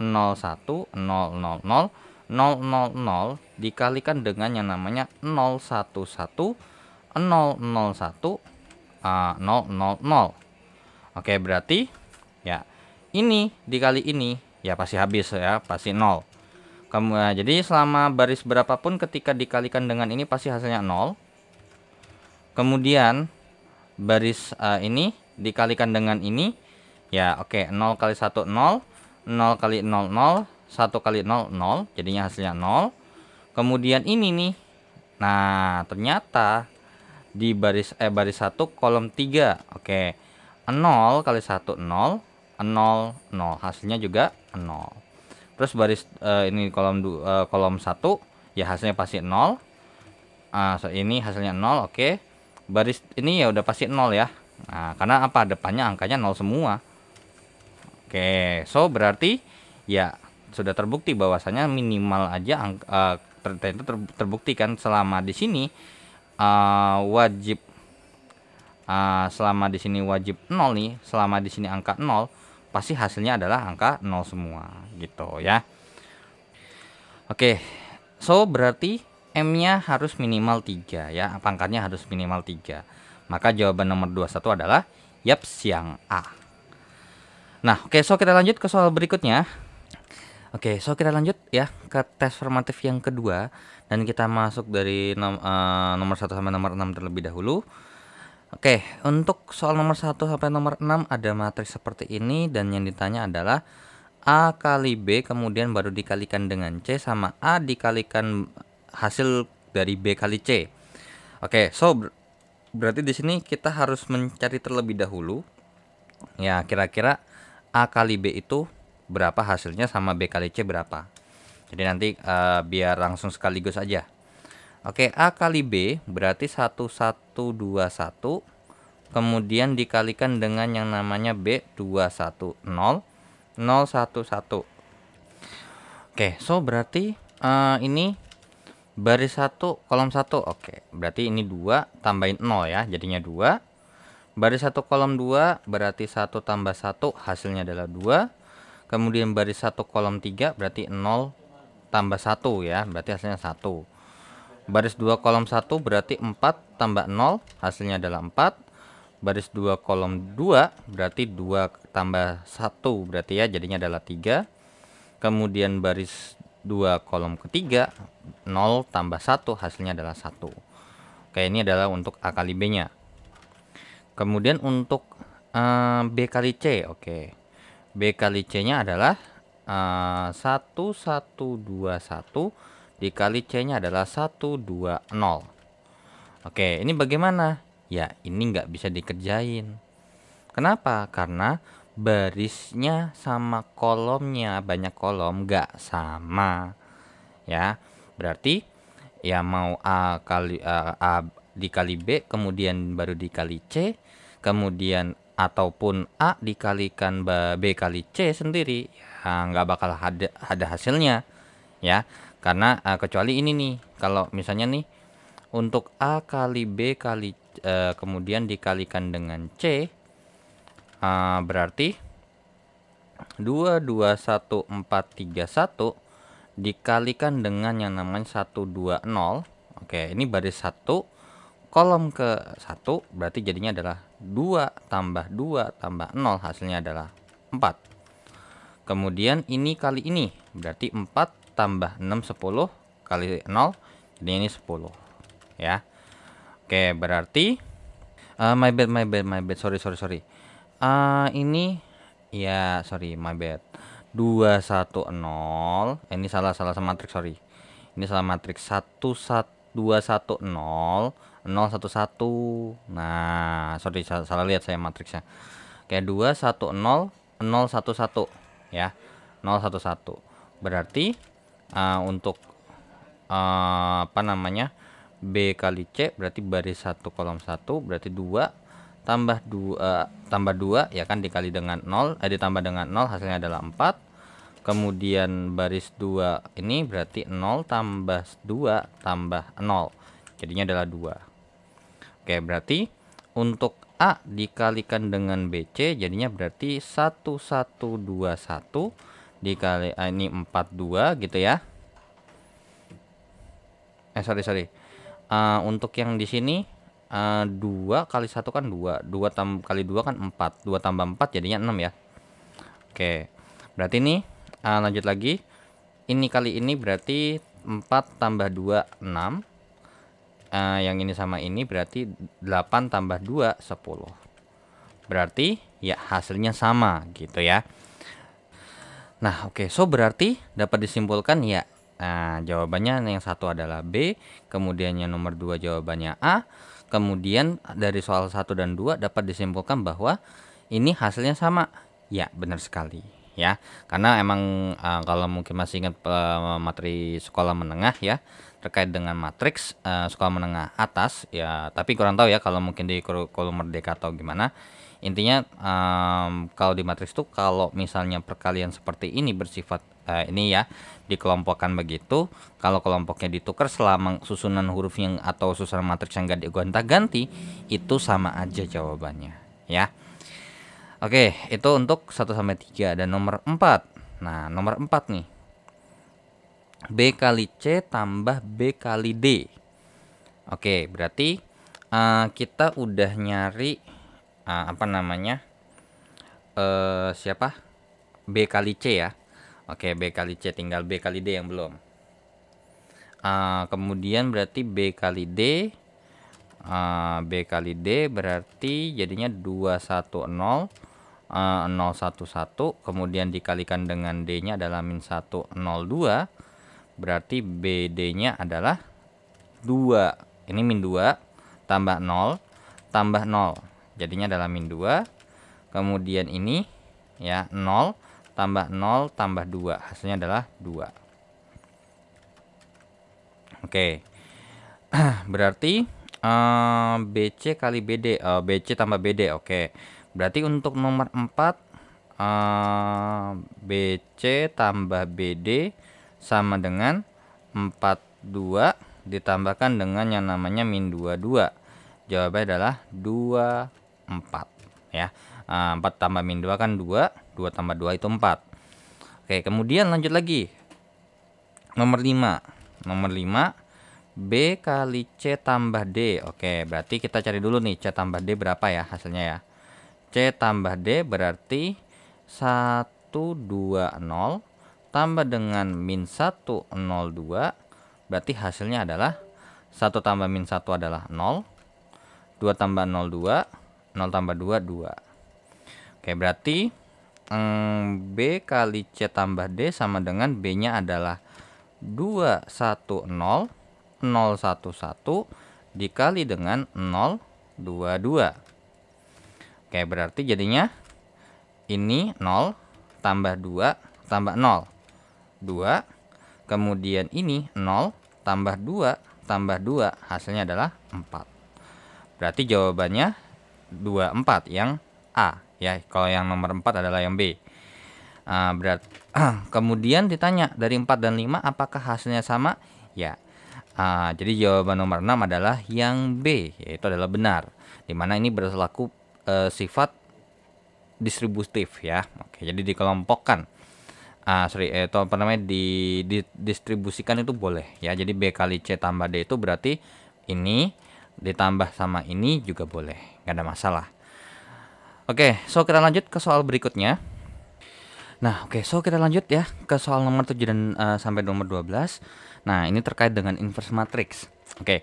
0, 1, 0, 0, 0, 0, 0, 0 dikalikan dengan yang namanya 0, 1, 1, 001 uh, 000. Oke, berarti ya ini dikali ini ya pasti habis ya, pasti 0. Kamu nah, jadi selama baris berapapun ketika dikalikan dengan ini pasti hasilnya 0. Kemudian baris uh, ini dikalikan dengan ini ya oke okay, 0 kali 1 0 0 kali 0 0 1 kali 0 0 jadinya hasilnya 0 kemudian ini nih nah ternyata di baris eh baris 1 kolom 3. Oke. 0 kali 1 0, 0 0. Hasilnya juga 0. Terus baris eh, ini kolom eh, kolom 1 ya hasilnya pasti 0. Ah, so ini hasilnya 0, oke. Baris ini ya udah pasti 0 ya. Nah, karena apa? Depannya angkanya 0 semua. Oke, so berarti ya sudah terbukti bahwasanya minimal aja uh, ter, ter, ter, terbukti kan selama di sini uh, wajib uh, selama di sini wajib nol nih, selama di sini angka nol, pasti hasilnya adalah angka nol semua gitu ya. Oke. So berarti M-nya harus minimal 3 ya, pangkatnya harus minimal 3. Maka jawaban nomor 21 adalah yap siang A. Nah, oke so kita lanjut ke soal berikutnya. Oke, so kita lanjut ya ke tes formatif yang kedua dan kita masuk dari nom uh, nomor 1 sampai nomor 6 terlebih dahulu. Oke, untuk soal nomor 1 sampai nomor 6 ada matriks seperti ini dan yang ditanya adalah A kali B kemudian baru dikalikan dengan C sama A dikalikan hasil dari B kali C. Oke, so ber berarti di sini kita harus mencari terlebih dahulu ya kira-kira A kali B itu berapa hasilnya sama B kali C berapa. Jadi nanti uh, biar langsung sekaligus aja. Oke, A kali B berarti 1121 kemudian dikalikan dengan yang namanya B210 011. Oke, so berarti uh, ini baris 1 kolom 1. Oke, berarti ini 2 tambahin 0 ya, jadinya 2. Baris 1 kolom 2 berarti 1 tambah 1 hasilnya adalah 2. Kemudian baris 1 kolom 3 berarti 0 tambah 1 ya berarti hasilnya 1 baris 2 kolom 1 berarti 4 tambah 0 hasilnya adalah 4 baris 2 kolom 2 berarti 2 tambah 1 berarti ya jadinya adalah 3 kemudian baris 2 kolom ketiga 0 tambah 1 hasilnya adalah 1 Oke ini adalah untuk A kali B nya kemudian untuk uh, B kali C oke B kali C nya adalah 1121 eh, dikali C-nya adalah 120. Oke, ini bagaimana? Ya, ini nggak bisa dikerjain. Kenapa? Karena barisnya sama kolomnya banyak kolom nggak sama ya berarti ya mau a kali a, a dikali b kemudian baru dikali c kemudian ataupun a dikalikan b kali c sendiri ya nggak bakal ada ada hasilnya ya karena uh, kecuali ini nih kalau misalnya nih untuk a kali b kali uh, kemudian dikalikan dengan c uh, berarti 2 2 1 4 3 1 dikalikan dengan yang namanya 1 2 0 oke ini baris 1 kolom ke 1 berarti jadinya adalah 2 tambah 2 tambah 0 hasilnya adalah 4 Kemudian ini kali ini berarti 4 tambah 6 10 kali 0 jadi ini 10 ya. Oke, berarti uh, my bad my bad my bad sorry sorry sorry. Uh, ini ya sorry my bad. 210 eh, ini salah salah sama matriks sorry. Ini salah matriks 11 210 011. Nah, sorry salah, salah lihat saya matriksnya. Oke, 210 011 ya 011 berarti uh, untuk uh, apa namanya B kali C berarti baris 1 kolom 1 berarti 2 tambah 2 uh, eh, tambah 2 ya kan dikali dengan 0 eh ditambah dengan 0 hasilnya adalah 4 kemudian baris 2 ini berarti 0 tambah 2 tambah 0 jadinya adalah 2 Oke berarti untuk A dikalikan dengan BC jadinya berarti 1121 dikali eh, ini 42 gitu ya. Eh sorry sorry. Uh, untuk yang di sini uh, eh, 2 kali 1 kan 2. 2 kali 2 kan 4. 2 tambah 4 jadinya 6 ya. Oke. Berarti ini uh, lanjut lagi. Ini kali ini berarti 4 tambah 2 6 uh, yang ini sama ini berarti 8 tambah 2 10 berarti ya hasilnya sama gitu ya nah oke okay. so berarti dapat disimpulkan ya nah, jawabannya yang satu adalah B kemudian yang nomor 2 jawabannya A kemudian dari soal 1 dan 2 dapat disimpulkan bahwa ini hasilnya sama ya benar sekali ya karena emang uh, kalau mungkin masih ingat uh, materi sekolah menengah ya terkait dengan matriks uh, eh, sekolah menengah atas ya tapi kurang tahu ya kalau mungkin di kolom merdeka atau gimana intinya um, kalau di matriks tuh kalau misalnya perkalian seperti ini bersifat uh, ini ya dikelompokkan begitu kalau kelompoknya ditukar selama susunan huruf yang atau susunan matriks yang gak gonta ganti itu sama aja jawabannya ya oke itu untuk 1 sampai 3 dan nomor 4 nah nomor 4 nih B kali C tambah B kali D. Oke, berarti uh, kita udah nyari uh, apa namanya? Uh, siapa? B kali C ya. Oke, B kali C tinggal B kali D yang belum. Uh, kemudian berarti B kali D uh, B kali D berarti jadinya 210 uh, 011 kemudian dikalikan dengan D-nya adalah min 102 Berarti BD-nya adalah 2. Ini min 2 tambah 0 tambah 0. Jadinya adalah min 2. Kemudian ini ya 0 tambah 0 tambah 2. Hasilnya adalah 2. Oke. [CLEARS THROAT] Berarti uh, eh, BC kali BD. Uh, eh, BC tambah BD. Oke. Berarti untuk nomor 4 uh, BC tambah BD sama dengan 42 ditambahkan dengan yang namanya min 22 jawabannya adalah 24 ya 4 ah, tambah min 2 kan 2 2 tambah 2 itu 4 Oke kemudian lanjut lagi nomor 5 nomor 5 B kali C tambah D Oke berarti kita cari dulu nih C tambah D berapa ya hasilnya ya C tambah D berarti 1 2 0 tambah dengan min 102 berarti hasilnya adalah 1 tambah min 1 adalah 0 2 tambah 0 2 0 tambah 2 2 Oke berarti mm, B kali C tambah D sama dengan B nya adalah 2 1 0 0 1 1 dikali dengan 0 2 2 Oke berarti jadinya ini 0 tambah 2 tambah 0 2. Kemudian ini 0 tambah 2 tambah 2 hasilnya adalah 4. Berarti jawabannya 2 4 yang A ya. Kalau yang nomor 4 adalah yang B. Uh, berat uh, [CLEARS THROAT] kemudian ditanya dari 4 dan 5 apakah hasilnya sama? Ya. Uh, jadi jawaban nomor 6 adalah yang B, yaitu adalah benar. Dimana ini berlaku uh, sifat distributif ya. Oke, jadi dikelompokkan uh, sorry eh, itu apa namanya di, distribusikan itu boleh ya jadi b kali c tambah d itu berarti ini ditambah sama ini juga boleh nggak ada masalah oke okay, so kita lanjut ke soal berikutnya Nah, oke, okay, so kita lanjut ya ke soal nomor 7 dan uh, sampai nomor 12. Nah, ini terkait dengan inverse matrix. Oke. Okay.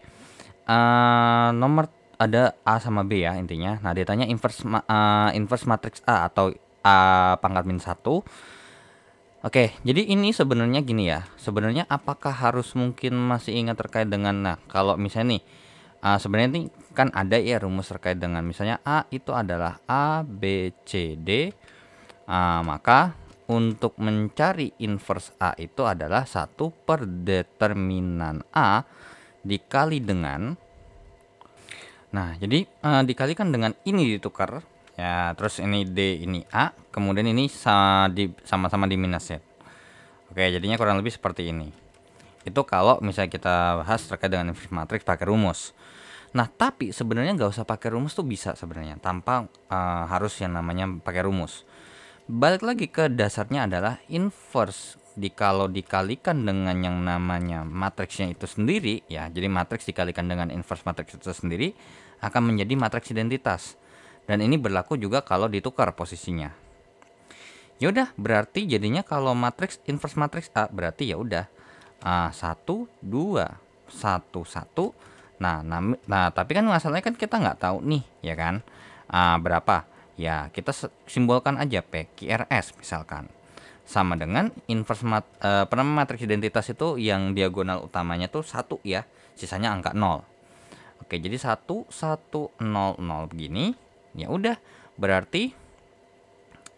Uh, eh, nomor ada A sama B ya intinya. Nah, dia inverse ma uh, inverse matrix A atau A pangkat minus satu Oke, jadi ini sebenarnya gini ya. Sebenarnya apakah harus mungkin masih ingat terkait dengan nah kalau misalnya nih uh, sebenarnya ini kan ada ya rumus terkait dengan misalnya A itu adalah A B C D. Uh, maka untuk mencari inverse A itu adalah satu per determinan A dikali dengan Nah, jadi uh, dikalikan dengan ini ditukar ya terus ini D ini A kemudian ini sama-sama di minus Z ya. oke jadinya kurang lebih seperti ini itu kalau misalnya kita bahas terkait dengan inverse matrix pakai rumus nah tapi sebenarnya nggak usah pakai rumus tuh bisa sebenarnya tanpa uh, harus yang namanya pakai rumus balik lagi ke dasarnya adalah inverse di kalau dikalikan dengan yang namanya matriksnya itu sendiri ya jadi matriks dikalikan dengan inverse matriks itu sendiri akan menjadi matriks identitas dan ini berlaku juga kalau ditukar posisinya. Yaudah, berarti jadinya kalau matriks inverse matriks A berarti ya udah uh, 1 2 1 1. Nah, nah, nah tapi kan masalahnya kan kita nggak tahu nih, ya kan? Uh, berapa? Ya, kita simbolkan aja P PQRS misalkan. Sama dengan inverse mat, uh, pernah matriks identitas itu yang diagonal utamanya tuh 1 ya, sisanya angka 0. Oke, jadi 1 1 0 0 begini Ya udah, berarti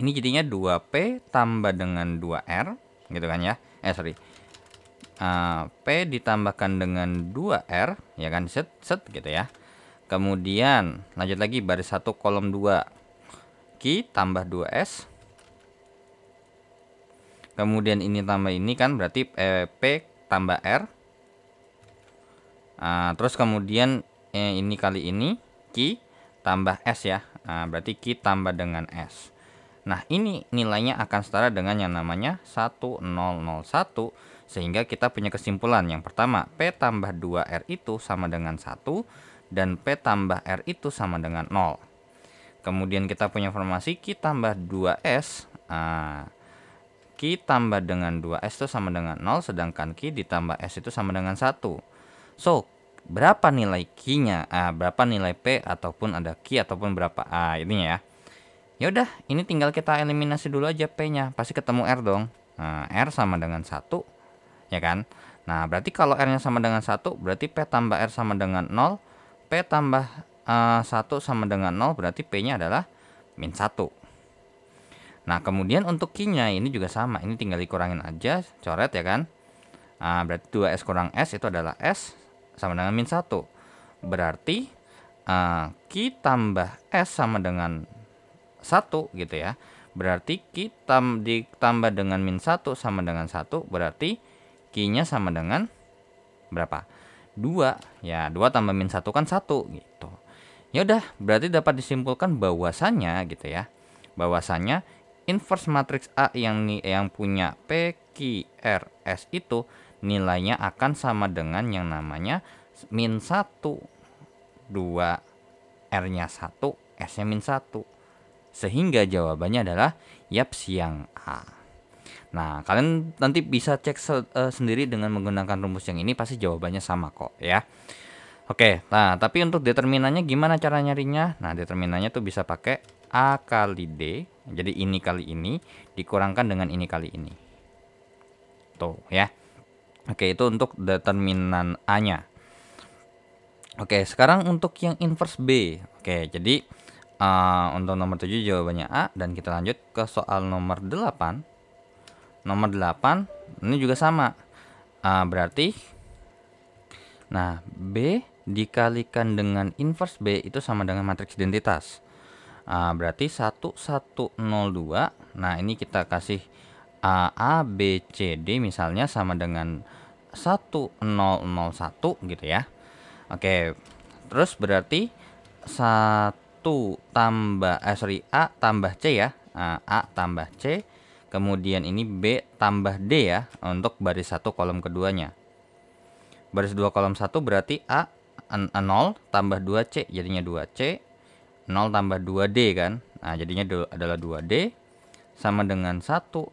ini jadinya 2P tambah dengan 2R gitu kan ya. Eh sorry. Uh, P ditambahkan dengan 2R ya kan set set gitu ya. Kemudian lanjut lagi baris 1 kolom 2. Q tambah 2S. Kemudian ini tambah ini kan berarti eh, P tambah R. Uh, terus kemudian eh, ini kali ini Q tambah S ya. Nah, berarti Q tambah dengan S. Nah, ini nilainya akan setara dengan yang namanya 1001 sehingga kita punya kesimpulan yang pertama, P tambah 2R itu sama dengan 1 dan P tambah R itu sama dengan 0. Kemudian kita punya formasi Q tambah 2S. Nah, Q tambah dengan 2S itu sama dengan 0 sedangkan Q ditambah S itu sama dengan 1. So, berapa nilai Q-nya, ah, berapa nilai P ataupun ada Q ataupun berapa A ah, ini ya. Ya udah, ini tinggal kita eliminasi dulu aja P-nya, pasti ketemu R dong. Nah, R sama dengan 1, ya kan? Nah, berarti kalau R-nya sama dengan 1, berarti P tambah R sama dengan 0, P tambah uh, ah, 1 sama dengan 0, berarti P-nya adalah min 1. Nah, kemudian untuk Q-nya ini juga sama, ini tinggal dikurangin aja, coret ya kan? Nah, berarti 2S kurang S itu adalah S, sama dengan min 1 berarti uh, Q tambah S sama dengan 1 gitu ya berarti Q tam, ditambah dengan min 1 sama dengan 1 berarti Q-nya sama dengan berapa? 2 ya 2 tambah min 1 kan 1 gitu ya udah berarti dapat disimpulkan bahwasannya gitu ya bahwasannya inverse matriks A yang yang punya P, Q, R, S itu nilainya akan sama dengan yang namanya min 1 2 R nya 1 S nya min 1 sehingga jawabannya adalah yap siang A Nah, kalian nanti bisa cek se uh, sendiri dengan menggunakan rumus yang ini pasti jawabannya sama kok ya. Oke, nah tapi untuk determinannya gimana cara nyarinya? Nah, determinannya tuh bisa pakai A kali D. Jadi ini kali ini dikurangkan dengan ini kali ini. Tuh ya. Oke, itu untuk determinan A-nya. Oke, sekarang untuk yang inverse B. Oke, jadi uh, untuk nomor 7 jawabannya A dan kita lanjut ke soal nomor 8. Nomor 8 ini juga sama. Uh, berarti nah, B dikalikan dengan inverse B itu sama dengan matriks identitas. Uh, berarti 2. Nah, ini kita kasih A, A, B, C, D misalnya sama dengan 1001 gitu ya. Oke. Terus berarti 1 tambah eh sorry A tambah C ya. A tambah C kemudian ini B tambah D ya untuk baris 1 kolom keduanya. Baris 2 kolom 1 berarti A 0 eh, tambah 2C jadinya 2C, 0 tambah 2D kan. Nah, jadinya adalah 2D sama dengan 1001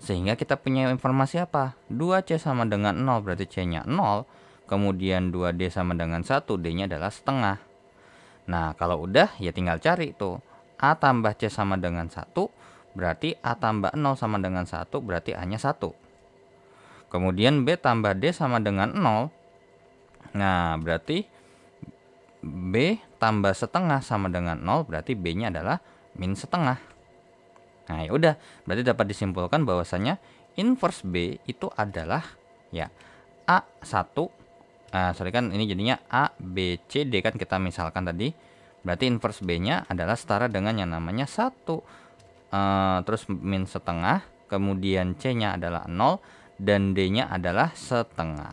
sehingga kita punya informasi apa? 2C sama dengan 0 berarti C-nya 0. Kemudian 2D sama dengan 1, D-nya adalah setengah. Nah kalau udah ya tinggal cari tuh. A tambah C sama dengan 1 berarti A tambah 0 sama dengan 1 berarti A-nya 1. Kemudian B tambah D sama dengan 0. Nah berarti B tambah setengah sama dengan 0 berarti B-nya adalah min setengah. Nah, ya udah, berarti dapat disimpulkan bahwasanya inverse B itu adalah ya A1 Nah, eh, sorry kan ini jadinya A B C D kan kita misalkan tadi. Berarti inverse B-nya adalah setara dengan yang namanya 1 E, eh, terus min setengah, kemudian C-nya adalah 0 dan D-nya adalah setengah.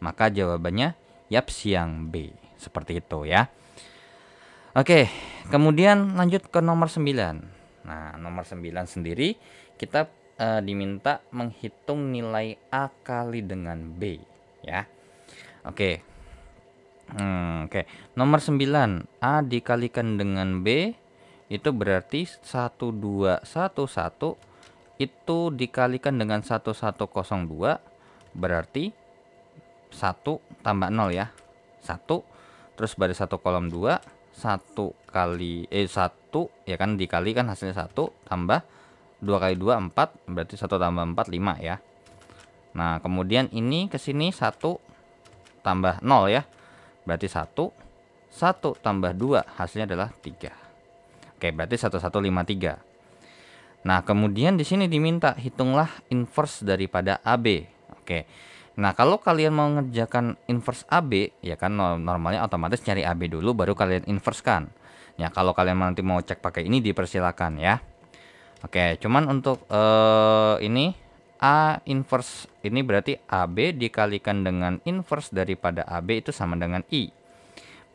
Maka jawabannya yap siang B. Seperti itu ya. Oke, kemudian lanjut ke nomor 9. Nah, nomor 9 sendiri kita e, diminta menghitung nilai A kali dengan B, ya. Oke. Hmm, oke. Nomor 9, A dikalikan dengan B itu berarti 1 1 2 1 itu dikalikan dengan 1 1 0 2 berarti 1 tambah 0 ya. 1 terus baris 1 kolom 2 satu kali eh satu ya kan dikali kan hasilnya satu tambah dua kali dua empat berarti satu tambah empat lima ya nah kemudian ini ke sini satu tambah nol ya berarti satu satu tambah dua hasilnya adalah tiga oke berarti satu satu lima tiga nah kemudian di sini diminta hitunglah inverse daripada AB oke Nah, kalau kalian mau ngerjakan inverse AB, ya kan normalnya otomatis cari AB dulu baru kalian inverse kan. Ya, kalau kalian nanti mau cek pakai ini dipersilakan ya. Oke, cuman untuk uh, ini A inverse ini berarti AB dikalikan dengan inverse daripada AB itu sama dengan I.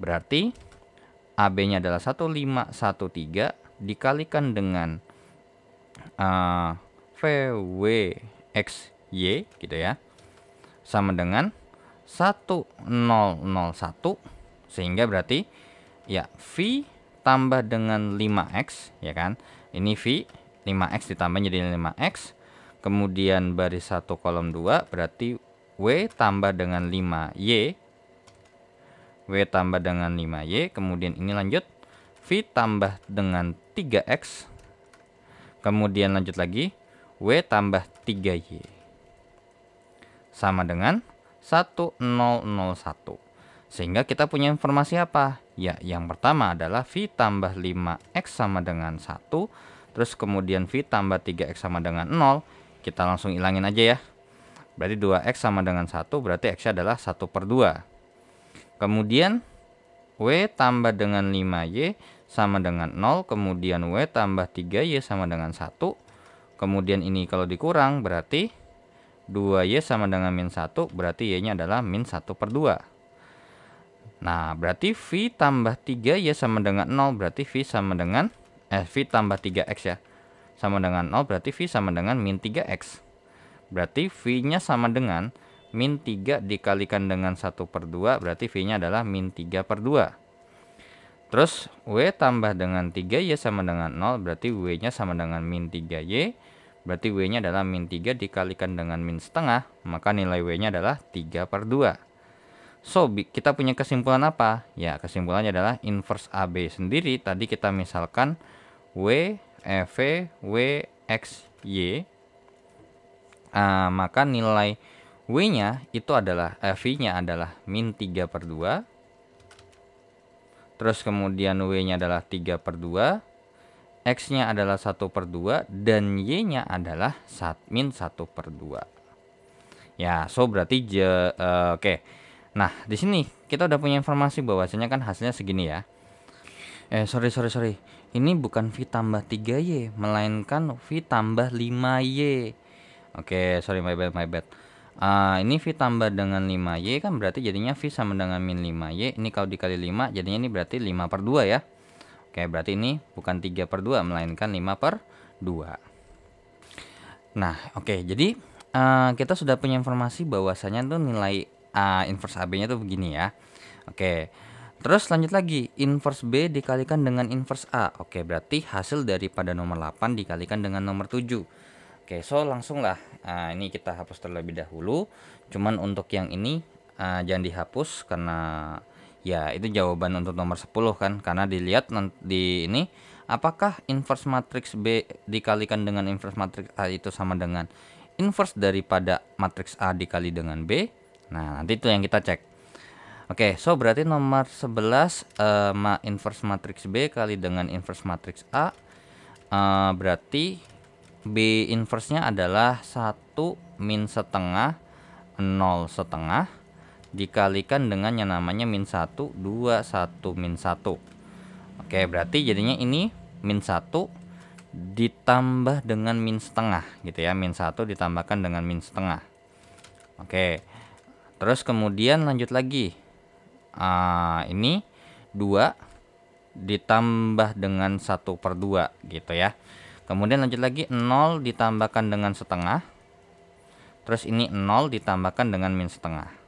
Berarti AB-nya adalah 1513 dikalikan dengan uh, eh, VWXY gitu ya sama dengan 1001 sehingga berarti ya V tambah dengan 5X ya kan ini V 5X ditambah jadi 5X kemudian baris 1 kolom 2 berarti W tambah dengan 5Y W tambah dengan 5Y kemudian ini lanjut V tambah dengan 3X kemudian lanjut lagi W tambah 3Y sama dengan 1001. Sehingga kita punya informasi apa? Ya, yang pertama adalah V tambah 5X sama dengan 1. Terus kemudian V tambah 3X sama dengan 0. Kita langsung ilangin aja ya. Berarti 2X sama dengan 1, berarti X adalah 1 per 2. Kemudian W tambah dengan 5Y sama dengan 0. Kemudian W tambah 3Y sama dengan 1. Kemudian ini kalau dikurang berarti 2Y sama dengan min 1 berarti Y-nya adalah min 1 per 2. Nah berarti V tambah 3Y sama dengan 0 berarti V sama dengan eh, V tambah 3X ya. Sama dengan 0 berarti V sama dengan min 3X. Berarti V-nya sama dengan min 3 dikalikan dengan 1 per 2 berarti V-nya adalah min 3 per 2. Terus W tambah dengan 3Y sama dengan 0 berarti W-nya sama dengan min 3Y Berarti W-nya adalah min 3 dikalikan dengan min setengah, maka nilai W-nya adalah 3 per 2. So, kita punya kesimpulan apa? Ya, kesimpulannya adalah inverse AB sendiri. Tadi kita misalkan W, EV, W, X, Y. Uh, maka nilai W-nya itu adalah, eh, V-nya adalah min 3 per 2. Terus kemudian W-nya adalah 3 per 2 X-nya adalah 1 per 2 dan Y-nya adalah min 1 per 2. Ya, so berarti je, uh, oke. Okay. Nah, di sini kita udah punya informasi bahwasanya kan hasilnya segini ya. Eh, sorry, sorry, sorry. Ini bukan V tambah 3Y, melainkan V tambah 5Y. Oke, okay, sorry, my bad, my bad. Uh, ini V tambah dengan 5Y kan berarti jadinya V sama dengan min 5Y. Ini kalau dikali 5, jadinya ini berarti 5 per 2 ya. Oke, berarti ini bukan 3 per 2, melainkan 5 per 2. Nah, oke, jadi uh, kita sudah punya informasi bahwasanya tuh nilai eh, A inverse AB-nya tuh begini ya. Oke, terus lanjut lagi, inverse B dikalikan dengan inverse A. Oke, berarti hasil daripada nomor 8 dikalikan dengan nomor 7. Oke, so langsung lah. Nah, ini kita hapus terlebih dahulu. Cuman untuk yang ini uh, jangan dihapus karena Ya, itu jawaban untuk nomor 10 kan karena dilihat di ini apakah inverse matriks B dikalikan dengan inverse matriks A itu sama dengan inverse daripada matriks A dikali dengan B? Nah, nanti itu yang kita cek. Oke, so berarti nomor 11 uh, eh, inverse matriks B kali dengan inverse matriks A uh, berarti B inverse-nya adalah 1 min setengah 0 setengah dikalikan dengan yang namanya min 1 2 1 min 1 oke berarti jadinya ini min 1 ditambah dengan min setengah gitu ya min 1 ditambahkan dengan min setengah oke terus kemudian lanjut lagi uh, ini 2 ditambah dengan 1 per 2 gitu ya kemudian lanjut lagi 0 ditambahkan dengan setengah terus ini 0 ditambahkan dengan min setengah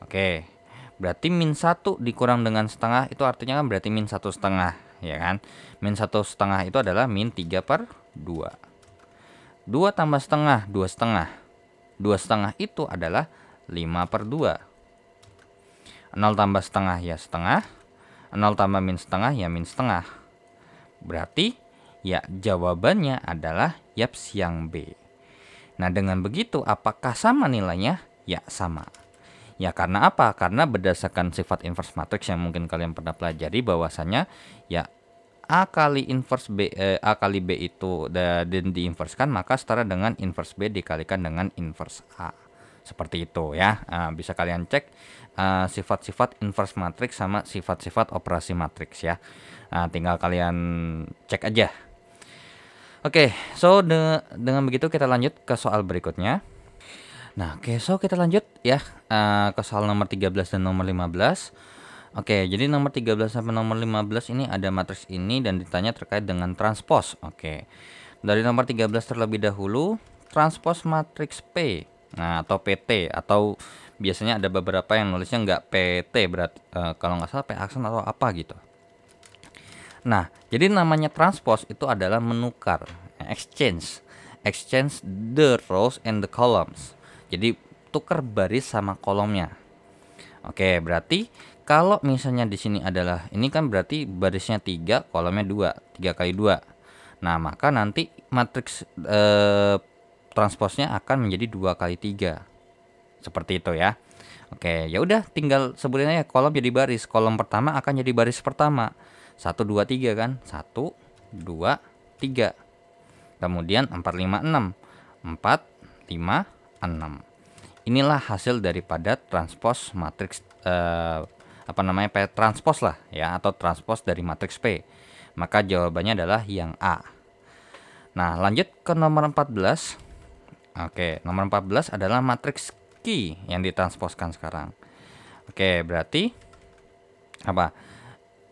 Oke, berarti min 1 dikurang dengan setengah itu artinya kan berarti min 1 setengah, ya kan? Min 1 setengah itu adalah min 3 per 2. 2 tambah setengah, 2 setengah. 2 setengah itu adalah 5 per 2. 0 tambah setengah ya setengah. 0 tambah min setengah ya min setengah. Berarti ya jawabannya adalah yaps yang B. Nah dengan begitu apakah sama nilainya? Ya sama. Ya karena apa? Karena berdasarkan sifat inverse matrix yang mungkin kalian pernah pelajari bahwasanya ya A kali inverse B eh, A kali B itu dan di diinverskan maka setara dengan inverse B dikalikan dengan inverse A. Seperti itu ya. Nah, bisa kalian cek ah, sifat-sifat uh, inverse matrix sama sifat-sifat operasi matrix ya. Nah, tinggal kalian cek aja. Oke, okay, so de dengan begitu kita lanjut ke soal berikutnya. Nah, oke, so kita lanjut ya uh, ke soal nomor 13 dan nomor 15. Oke, jadi nomor 13 sampai nomor 15 ini ada matriks ini dan ditanya terkait dengan transpose. Oke. Dari nomor 13 terlebih dahulu, transpose matriks P. Nah, atau PT atau biasanya ada beberapa yang nulisnya nggak PT berat uh, kalau nggak salah P aksen atau apa gitu. Nah, jadi namanya transpose itu adalah menukar, exchange. Exchange the rows and the columns. Jadi tuker baris sama kolomnya. Oke, berarti kalau misalnya di sini adalah ini kan berarti barisnya 3, kolomnya 2, 3 kali 2. Nah, maka nanti matriks eh, transposnya akan menjadi 2 kali 3. Seperti itu ya. Oke, ya udah tinggal sebenarnya ya kolom jadi baris. Kolom pertama akan jadi baris pertama. 1 2 3 kan? 1 2 3. Kemudian 4 5 6. 4 5 6. Inilah hasil daripada transpose matriks eh, apa namanya P transpose lah ya atau transpose dari matriks P. Maka jawabannya adalah yang A. Nah, lanjut ke nomor 14. Oke, nomor 14 adalah matriks Q yang ditransposkan sekarang. Oke, berarti apa?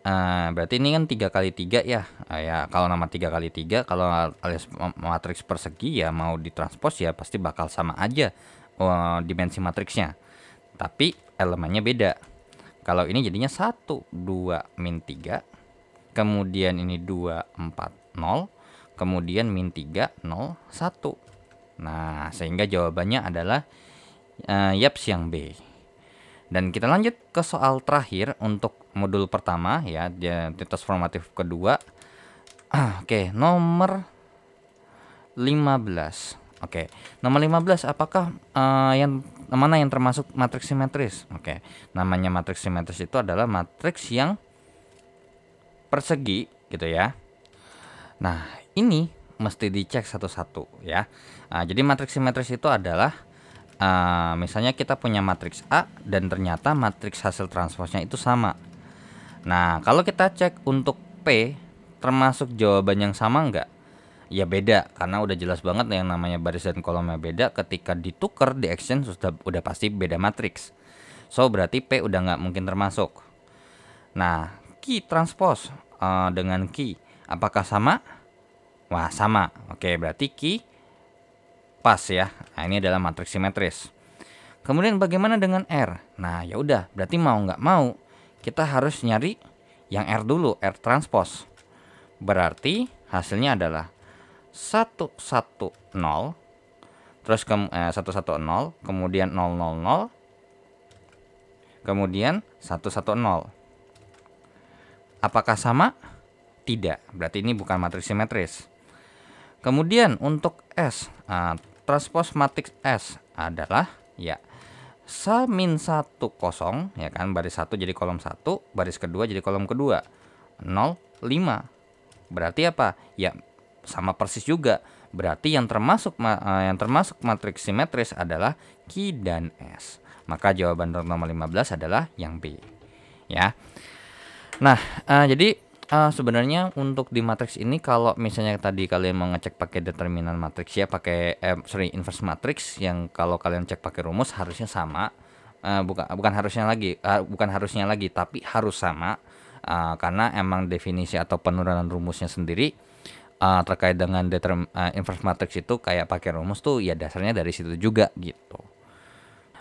Eh, berarti ini kan tiga kali tiga ya. Nah, ya, kalau nama tiga kali tiga kalau alias matriks persegi ya mau ditranspos ya pasti bakal sama aja uh, dimensi matriksnya. Tapi elemennya beda. Kalau ini jadinya satu dua min tiga Kemudian ini dua empat nol Kemudian min tiga nol satu Nah, sehingga jawabannya adalah uh, yaps yang B. Dan kita lanjut ke soal terakhir untuk modul pertama ya, jadi transformatif kedua. Ah, oke, okay, nomor 15. Oke, okay. nomor 15 apakah uh, yang mana yang termasuk matriks simetris? Oke, okay. namanya matriks simetris itu adalah matriks yang persegi gitu ya. Nah, ini mesti dicek satu-satu ya. Nah, jadi matriks simetris itu adalah uh, misalnya kita punya matriks A dan ternyata matriks hasil transformasinya itu sama. Nah, kalau kita cek untuk P termasuk jawaban yang sama nggak? Ya beda karena udah jelas banget yang namanya baris dan kolomnya beda ketika ditukar di exchange sudah udah pasti beda matriks. So berarti P udah nggak mungkin termasuk. Nah, key transpose uh, dengan key apakah sama? Wah, sama. Oke, berarti key pas ya. Nah, ini adalah matriks simetris. Kemudian bagaimana dengan R? Nah, ya udah, berarti mau nggak mau kita harus nyari yang R dulu, R transpose. Berarti hasilnya adalah 110 terus ke eh, 110 kemudian 000 kemudian 110. Apakah sama? Tidak. Berarti ini bukan matriks simetris. Kemudian untuk S, nah, transpose matriks S adalah ya min 1 kosong ya kan baris 1 jadi kolom 1, baris kedua jadi kolom kedua. 0 5. Berarti apa? Ya sama persis juga. Berarti yang termasuk eh, yang termasuk matriks simetris adalah Q dan S. Maka jawaban nomor 15 adalah yang B. Ya. Nah, uh, jadi uh, sebenarnya untuk di matriks ini kalau misalnya tadi kalian mau ngecek pakai determinan matriks ya pakai eh, sorry inverse matriks yang kalau kalian cek pakai rumus harusnya sama uh, eh, bukan bukan harusnya lagi uh, bukan harusnya lagi tapi harus sama uh, karena emang definisi atau penurunan rumusnya sendiri uh, terkait dengan determ uh, inverse matrix itu kayak pakai rumus tuh ya dasarnya dari situ juga gitu.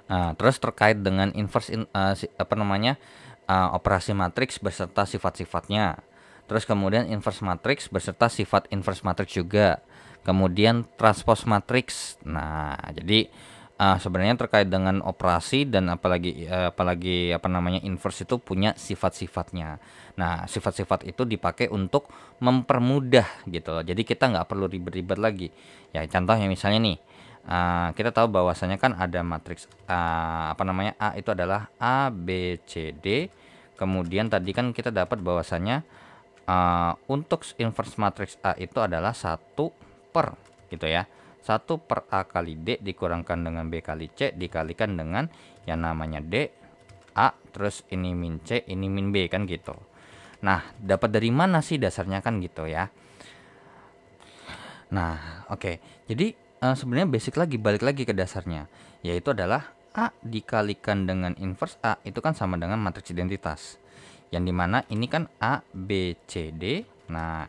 Nah, terus terkait dengan inverse in, uh, si, apa namanya uh, operasi matriks beserta sifat-sifatnya. Terus kemudian inverse matrix beserta sifat inverse matrix juga. Kemudian transpose matrix. Nah, jadi uh, sebenarnya terkait dengan operasi dan apalagi uh, apalagi apa namanya inverse itu punya sifat-sifatnya. Nah, sifat-sifat itu dipakai untuk mempermudah gitu loh. Jadi kita nggak perlu ribet-ribet lagi. Ya, contohnya misalnya nih Uh, kita tahu bahwasanya kan ada matriks uh, apa namanya A itu adalah A B C D kemudian tadi kan kita dapat bahwasanya uh, untuk inverse matrix A itu adalah satu per gitu ya satu per A kali D dikurangkan dengan B kali C dikalikan dengan yang namanya D A terus ini min C ini min B kan gitu nah dapat dari mana sih dasarnya kan gitu ya nah oke okay. jadi uh, sebenarnya basic lagi balik lagi ke dasarnya yaitu adalah A dikalikan dengan inverse A itu kan sama dengan matriks identitas yang dimana ini kan A, B, C, D. Nah,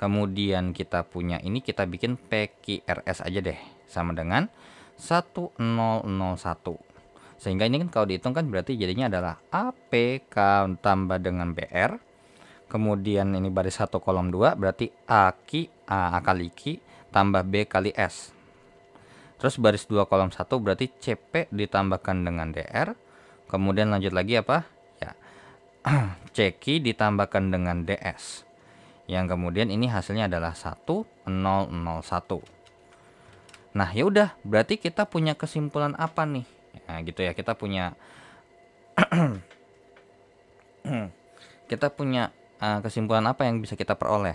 kemudian kita punya ini kita bikin P, Q, R, S aja deh, sama dengan satu Sehingga ini kan kalau dihitung kan berarti jadinya adalah A, P, K, tambah dengan BR. Kemudian ini baris 1 kolom 2 berarti A, Q, A, A kali Q tambah B kali S. Terus baris 2 kolom 1 berarti CP ditambahkan dengan DR. Kemudian lanjut lagi apa? [CLEARS THROAT] Ceki ditambahkan dengan DS. Yang kemudian ini hasilnya adalah 1001. Nah, ya udah, berarti kita punya kesimpulan apa nih? Nah, gitu ya, kita punya [CLEARS THROAT] kita punya uh, kesimpulan apa yang bisa kita peroleh?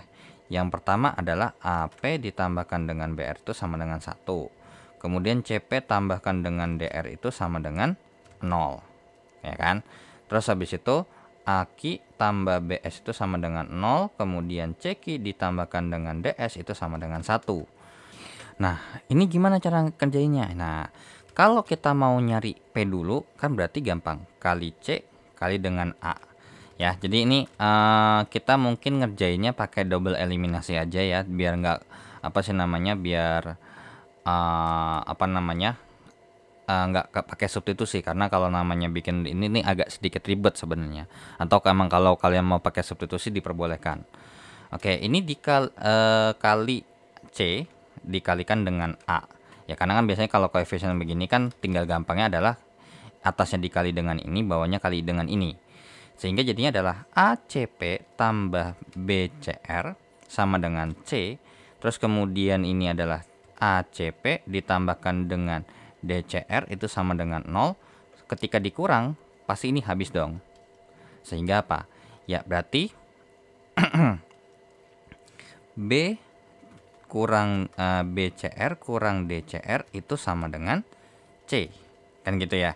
Yang pertama adalah AP ditambahkan dengan BR itu sama dengan 1. Kemudian CP tambahkan dengan DR itu sama dengan 0. Ya kan? Terus habis itu Aki tambah BS itu sama dengan 0, kemudian Ceki ditambahkan dengan DS itu sama dengan 1. Nah, ini gimana cara kerjainnya? Nah, kalau kita mau nyari P dulu, kan berarti gampang. Kali C kali dengan A. Ya, jadi ini uh, kita mungkin ngerjainnya pakai double eliminasi aja ya, biar nggak apa sih namanya, biar uh, apa namanya Eh, nggak uh, pakai substitusi karena kalau namanya bikin ini nih agak sedikit ribet sebenarnya atau emang kalau kalian mau pakai substitusi diperbolehkan oke ini dikali uh, eh, kali c dikalikan dengan a ya karena kan biasanya kalau koefisien begini kan tinggal gampangnya adalah atasnya dikali dengan ini bawahnya kali dengan ini sehingga jadinya adalah ACP tambah BCR sama dengan C terus kemudian ini adalah ACP ditambahkan dengan DCR itu sama dengan 0, ketika dikurang pasti ini habis dong. Sehingga apa? Ya berarti [CLEARS THROAT] B kurang uh, eh, BCR kurang DCR itu sama dengan C. Kan gitu ya.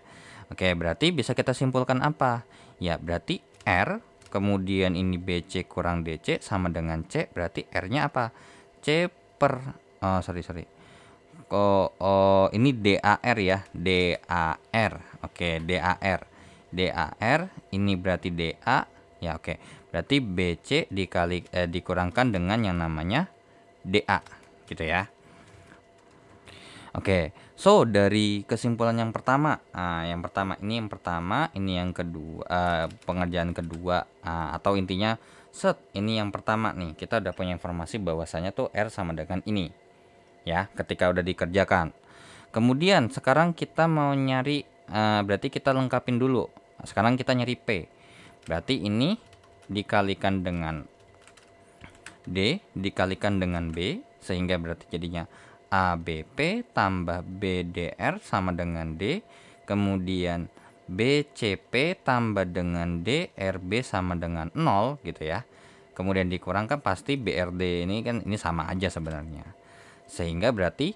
Oke, berarti bisa kita simpulkan apa? Ya, berarti R kemudian ini BC kurang DC sama dengan C, berarti R-nya apa? C per uh, sorry sorry Kok oh ini DAR ya DAR oke DAR DAR ini berarti DA ya oke berarti BC dikali eh, dikurangkan dengan yang namanya DA gitu ya oke so dari kesimpulan yang pertama nah, yang pertama ini yang pertama ini yang kedua eh, pengerjaan kedua nah, atau intinya set ini yang pertama nih kita udah punya informasi bahwasanya tuh R sama dengan ini ya ketika udah dikerjakan. Kemudian sekarang kita mau nyari uh, berarti kita lengkapin dulu. Sekarang kita nyari P. Berarti ini dikalikan dengan D dikalikan dengan B sehingga berarti jadinya ABP tambah BDR sama dengan D kemudian BCP tambah dengan DRB sama dengan 0 gitu ya. Kemudian dikurangkan pasti BRD ini kan ini sama aja sebenarnya. Sehingga berarti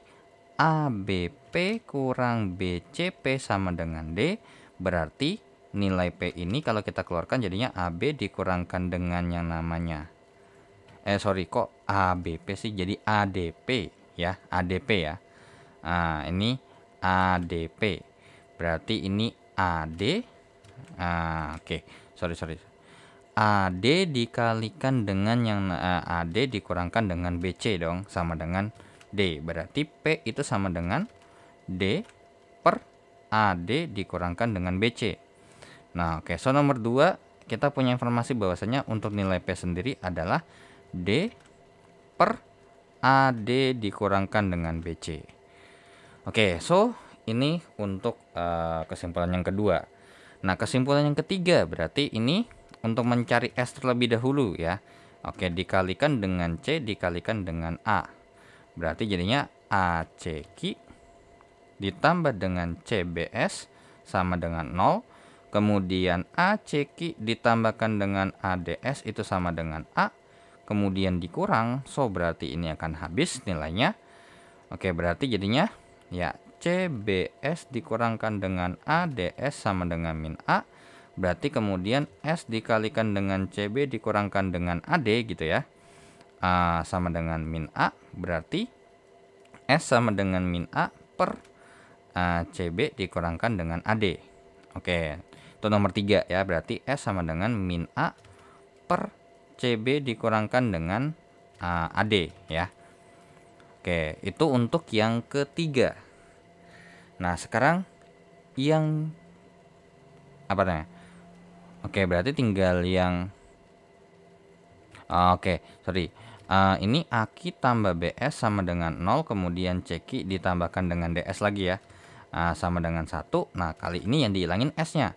ABP kurang BCP sama dengan D. Berarti nilai P ini kalau kita keluarkan jadinya AB dikurangkan dengan yang namanya. Eh sorry kok ABP sih jadi ADP ya. ADP ya. Nah ini ADP. Berarti ini AD. nah, Oke, okay. sorry sorry. AD dikalikan dengan yang eh, AD dikurangkan dengan BC dong sama dengan D. Berarti P itu sama dengan D per AD dikurangkan dengan BC. Nah, oke. Okay. So, nomor 2 kita punya informasi bahwasanya untuk nilai P sendiri adalah D per AD dikurangkan dengan BC. Oke, okay, so ini untuk uh, kesimpulan yang kedua. Nah, kesimpulan yang ketiga berarti ini untuk mencari S terlebih dahulu ya. Oke, dikalikan dengan C dikalikan dengan A. Berarti jadinya ACQ ditambah dengan CBS sama dengan 0. Kemudian ACQ ditambahkan dengan ADS itu sama dengan A. Kemudian dikurang, so berarti ini akan habis nilainya. Oke, berarti jadinya ya CBS dikurangkan dengan ADS sama dengan min A. Berarti kemudian S dikalikan dengan CB dikurangkan dengan AD gitu ya. A sama dengan min A berarti S sama dengan min A per CB dikurangkan dengan AD. Oke, itu nomor tiga ya. Berarti S sama dengan min A per CB dikurangkan dengan AD ya. Oke, itu untuk yang ketiga. Nah, sekarang yang apa namanya? Oke, berarti tinggal yang Oke, sorry uh, ini aki tambah bs sama dengan 0 kemudian ceki ditambahkan dengan ds lagi ya uh, sama dengan satu nah kali ini yang dihilangin s nya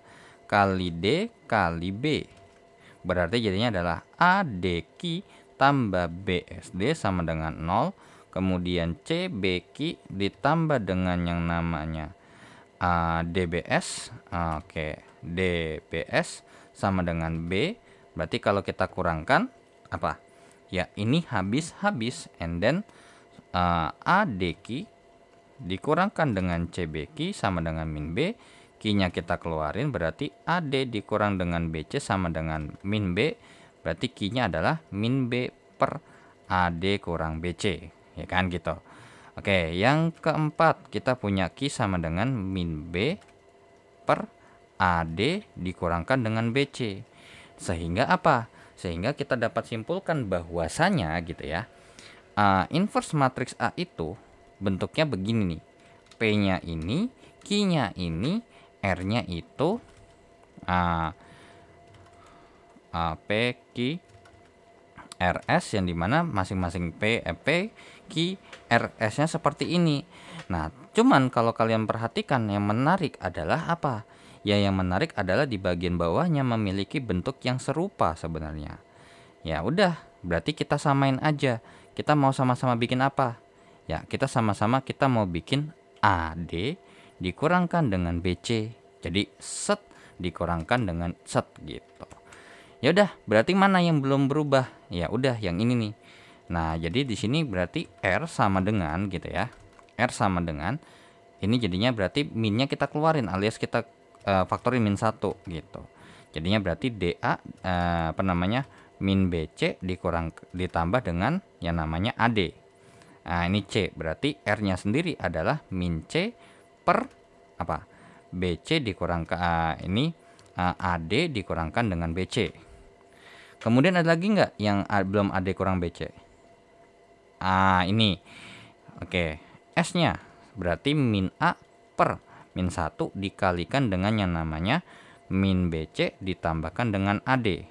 kali d kali b berarti jadinya adalah a dki tambah bsd sama dengan 0 kemudian c bki ditambah dengan yang namanya uh, eh, dbs oke okay. dbs sama dengan b berarti kalau kita kurangkan apa ya ini habis habis and then uh, a dikurangkan dengan cb ki sama dengan min b kinya kita keluarin berarti ad dikurang dengan bc sama dengan min b berarti kinya adalah min b per ad kurang bc ya kan gitu oke yang keempat kita punya ki sama dengan min b per ad dikurangkan dengan bc sehingga apa sehingga kita dapat simpulkan bahwasanya gitu ya. Uh, inverse matriks A itu bentuknya begini nih. P-nya ini, Q-nya ini, R-nya itu uh, uh, P, Q, S yang dimana masing-masing P, eh, P, Q, s nya seperti ini. Nah, cuman kalau kalian perhatikan yang menarik adalah apa? Ya yang menarik adalah di bagian bawahnya memiliki bentuk yang serupa sebenarnya. Ya udah, berarti kita samain aja. Kita mau sama-sama bikin apa? Ya, kita sama-sama kita mau bikin AD dikurangkan dengan BC. Jadi set dikurangkan dengan set gitu. Ya udah, berarti mana yang belum berubah? Ya udah, yang ini nih. Nah, jadi di sini berarti R sama dengan gitu ya. R sama dengan ini jadinya berarti minnya kita keluarin alias kita Eh, faktor min 1 gitu. Jadinya berarti DA uh, eh, apa namanya min BC dikurang ditambah dengan yang namanya AD. Nah, ini C berarti R-nya sendiri adalah min C per apa? BC dikurang ke uh, ini uh, AD dikurangkan dengan BC. Kemudian ada lagi nggak yang belum AD kurang BC? Ah, ini. Oke, S-nya berarti min A per min 1 dikalikan dengan yang namanya min BC ditambahkan dengan AD.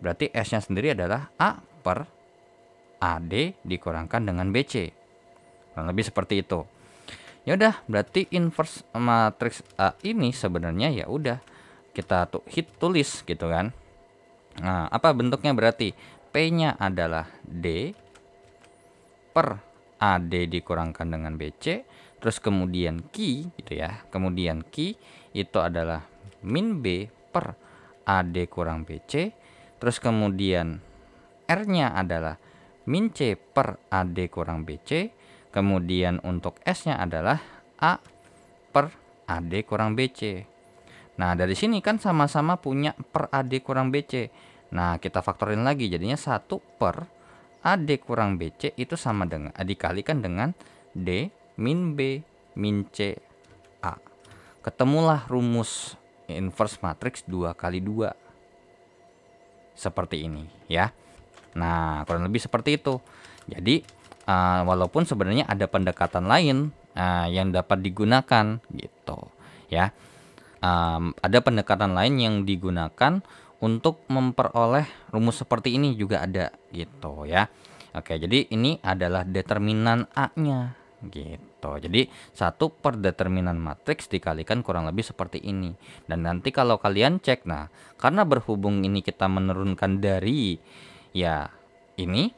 Berarti S-nya sendiri adalah A per AD dikurangkan dengan BC. Kurang lebih seperti itu. Ya udah, berarti inverse matriks A ini sebenarnya ya udah kita tuh hit tulis gitu kan. Nah, apa bentuknya berarti P-nya adalah D per AD dikurangkan dengan BC Terus kemudian Q gitu ya. Kemudian Q itu adalah min B per AD kurang BC. Terus kemudian R-nya adalah min C per AD kurang BC. Kemudian untuk S-nya adalah A per AD kurang BC. Nah, dari sini kan sama-sama punya per AD kurang BC. Nah, kita faktorin lagi jadinya 1 per AD kurang BC itu sama dengan dikalikan dengan D min B, min C, A. Ketemulah rumus inverse matriks 2 kali 2. Seperti ini ya. Nah, kurang lebih seperti itu. Jadi, eh, walaupun sebenarnya ada pendekatan lain eh, yang dapat digunakan gitu ya. Um, ada pendekatan lain yang digunakan untuk memperoleh rumus seperti ini juga ada gitu ya. Oke, jadi ini adalah determinan A-nya gitu. Jadi satu per determinan matriks dikalikan kurang lebih seperti ini. Dan nanti kalau kalian cek, nah karena berhubung ini kita menurunkan dari ya ini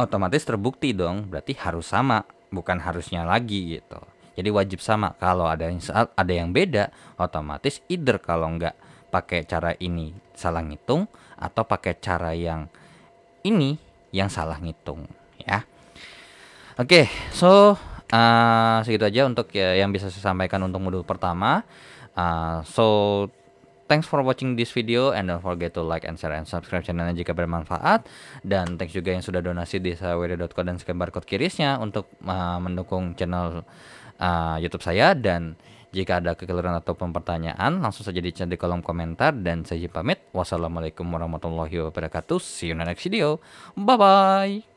otomatis terbukti dong. Berarti harus sama, bukan harusnya lagi gitu. Jadi wajib sama. Kalau ada yang saat ada yang beda, otomatis either kalau nggak pakai cara ini salah ngitung atau pakai cara yang ini yang salah ngitung. Oke, okay, so uh, segitu aja untuk ya, yang bisa saya sampaikan untuk modul pertama. Uh, so thanks for watching this video and don't forget to like and share and subscribe channelnya jika bermanfaat dan thanks juga yang sudah donasi di sawedo.co dan scan barcode kirisnya untuk uh, mendukung channel uh, YouTube saya dan jika ada kekeliruan atau pertanyaan langsung saja dicat di kolom komentar dan saya pamit wassalamualaikum warahmatullahi wabarakatuh see you in the next video bye bye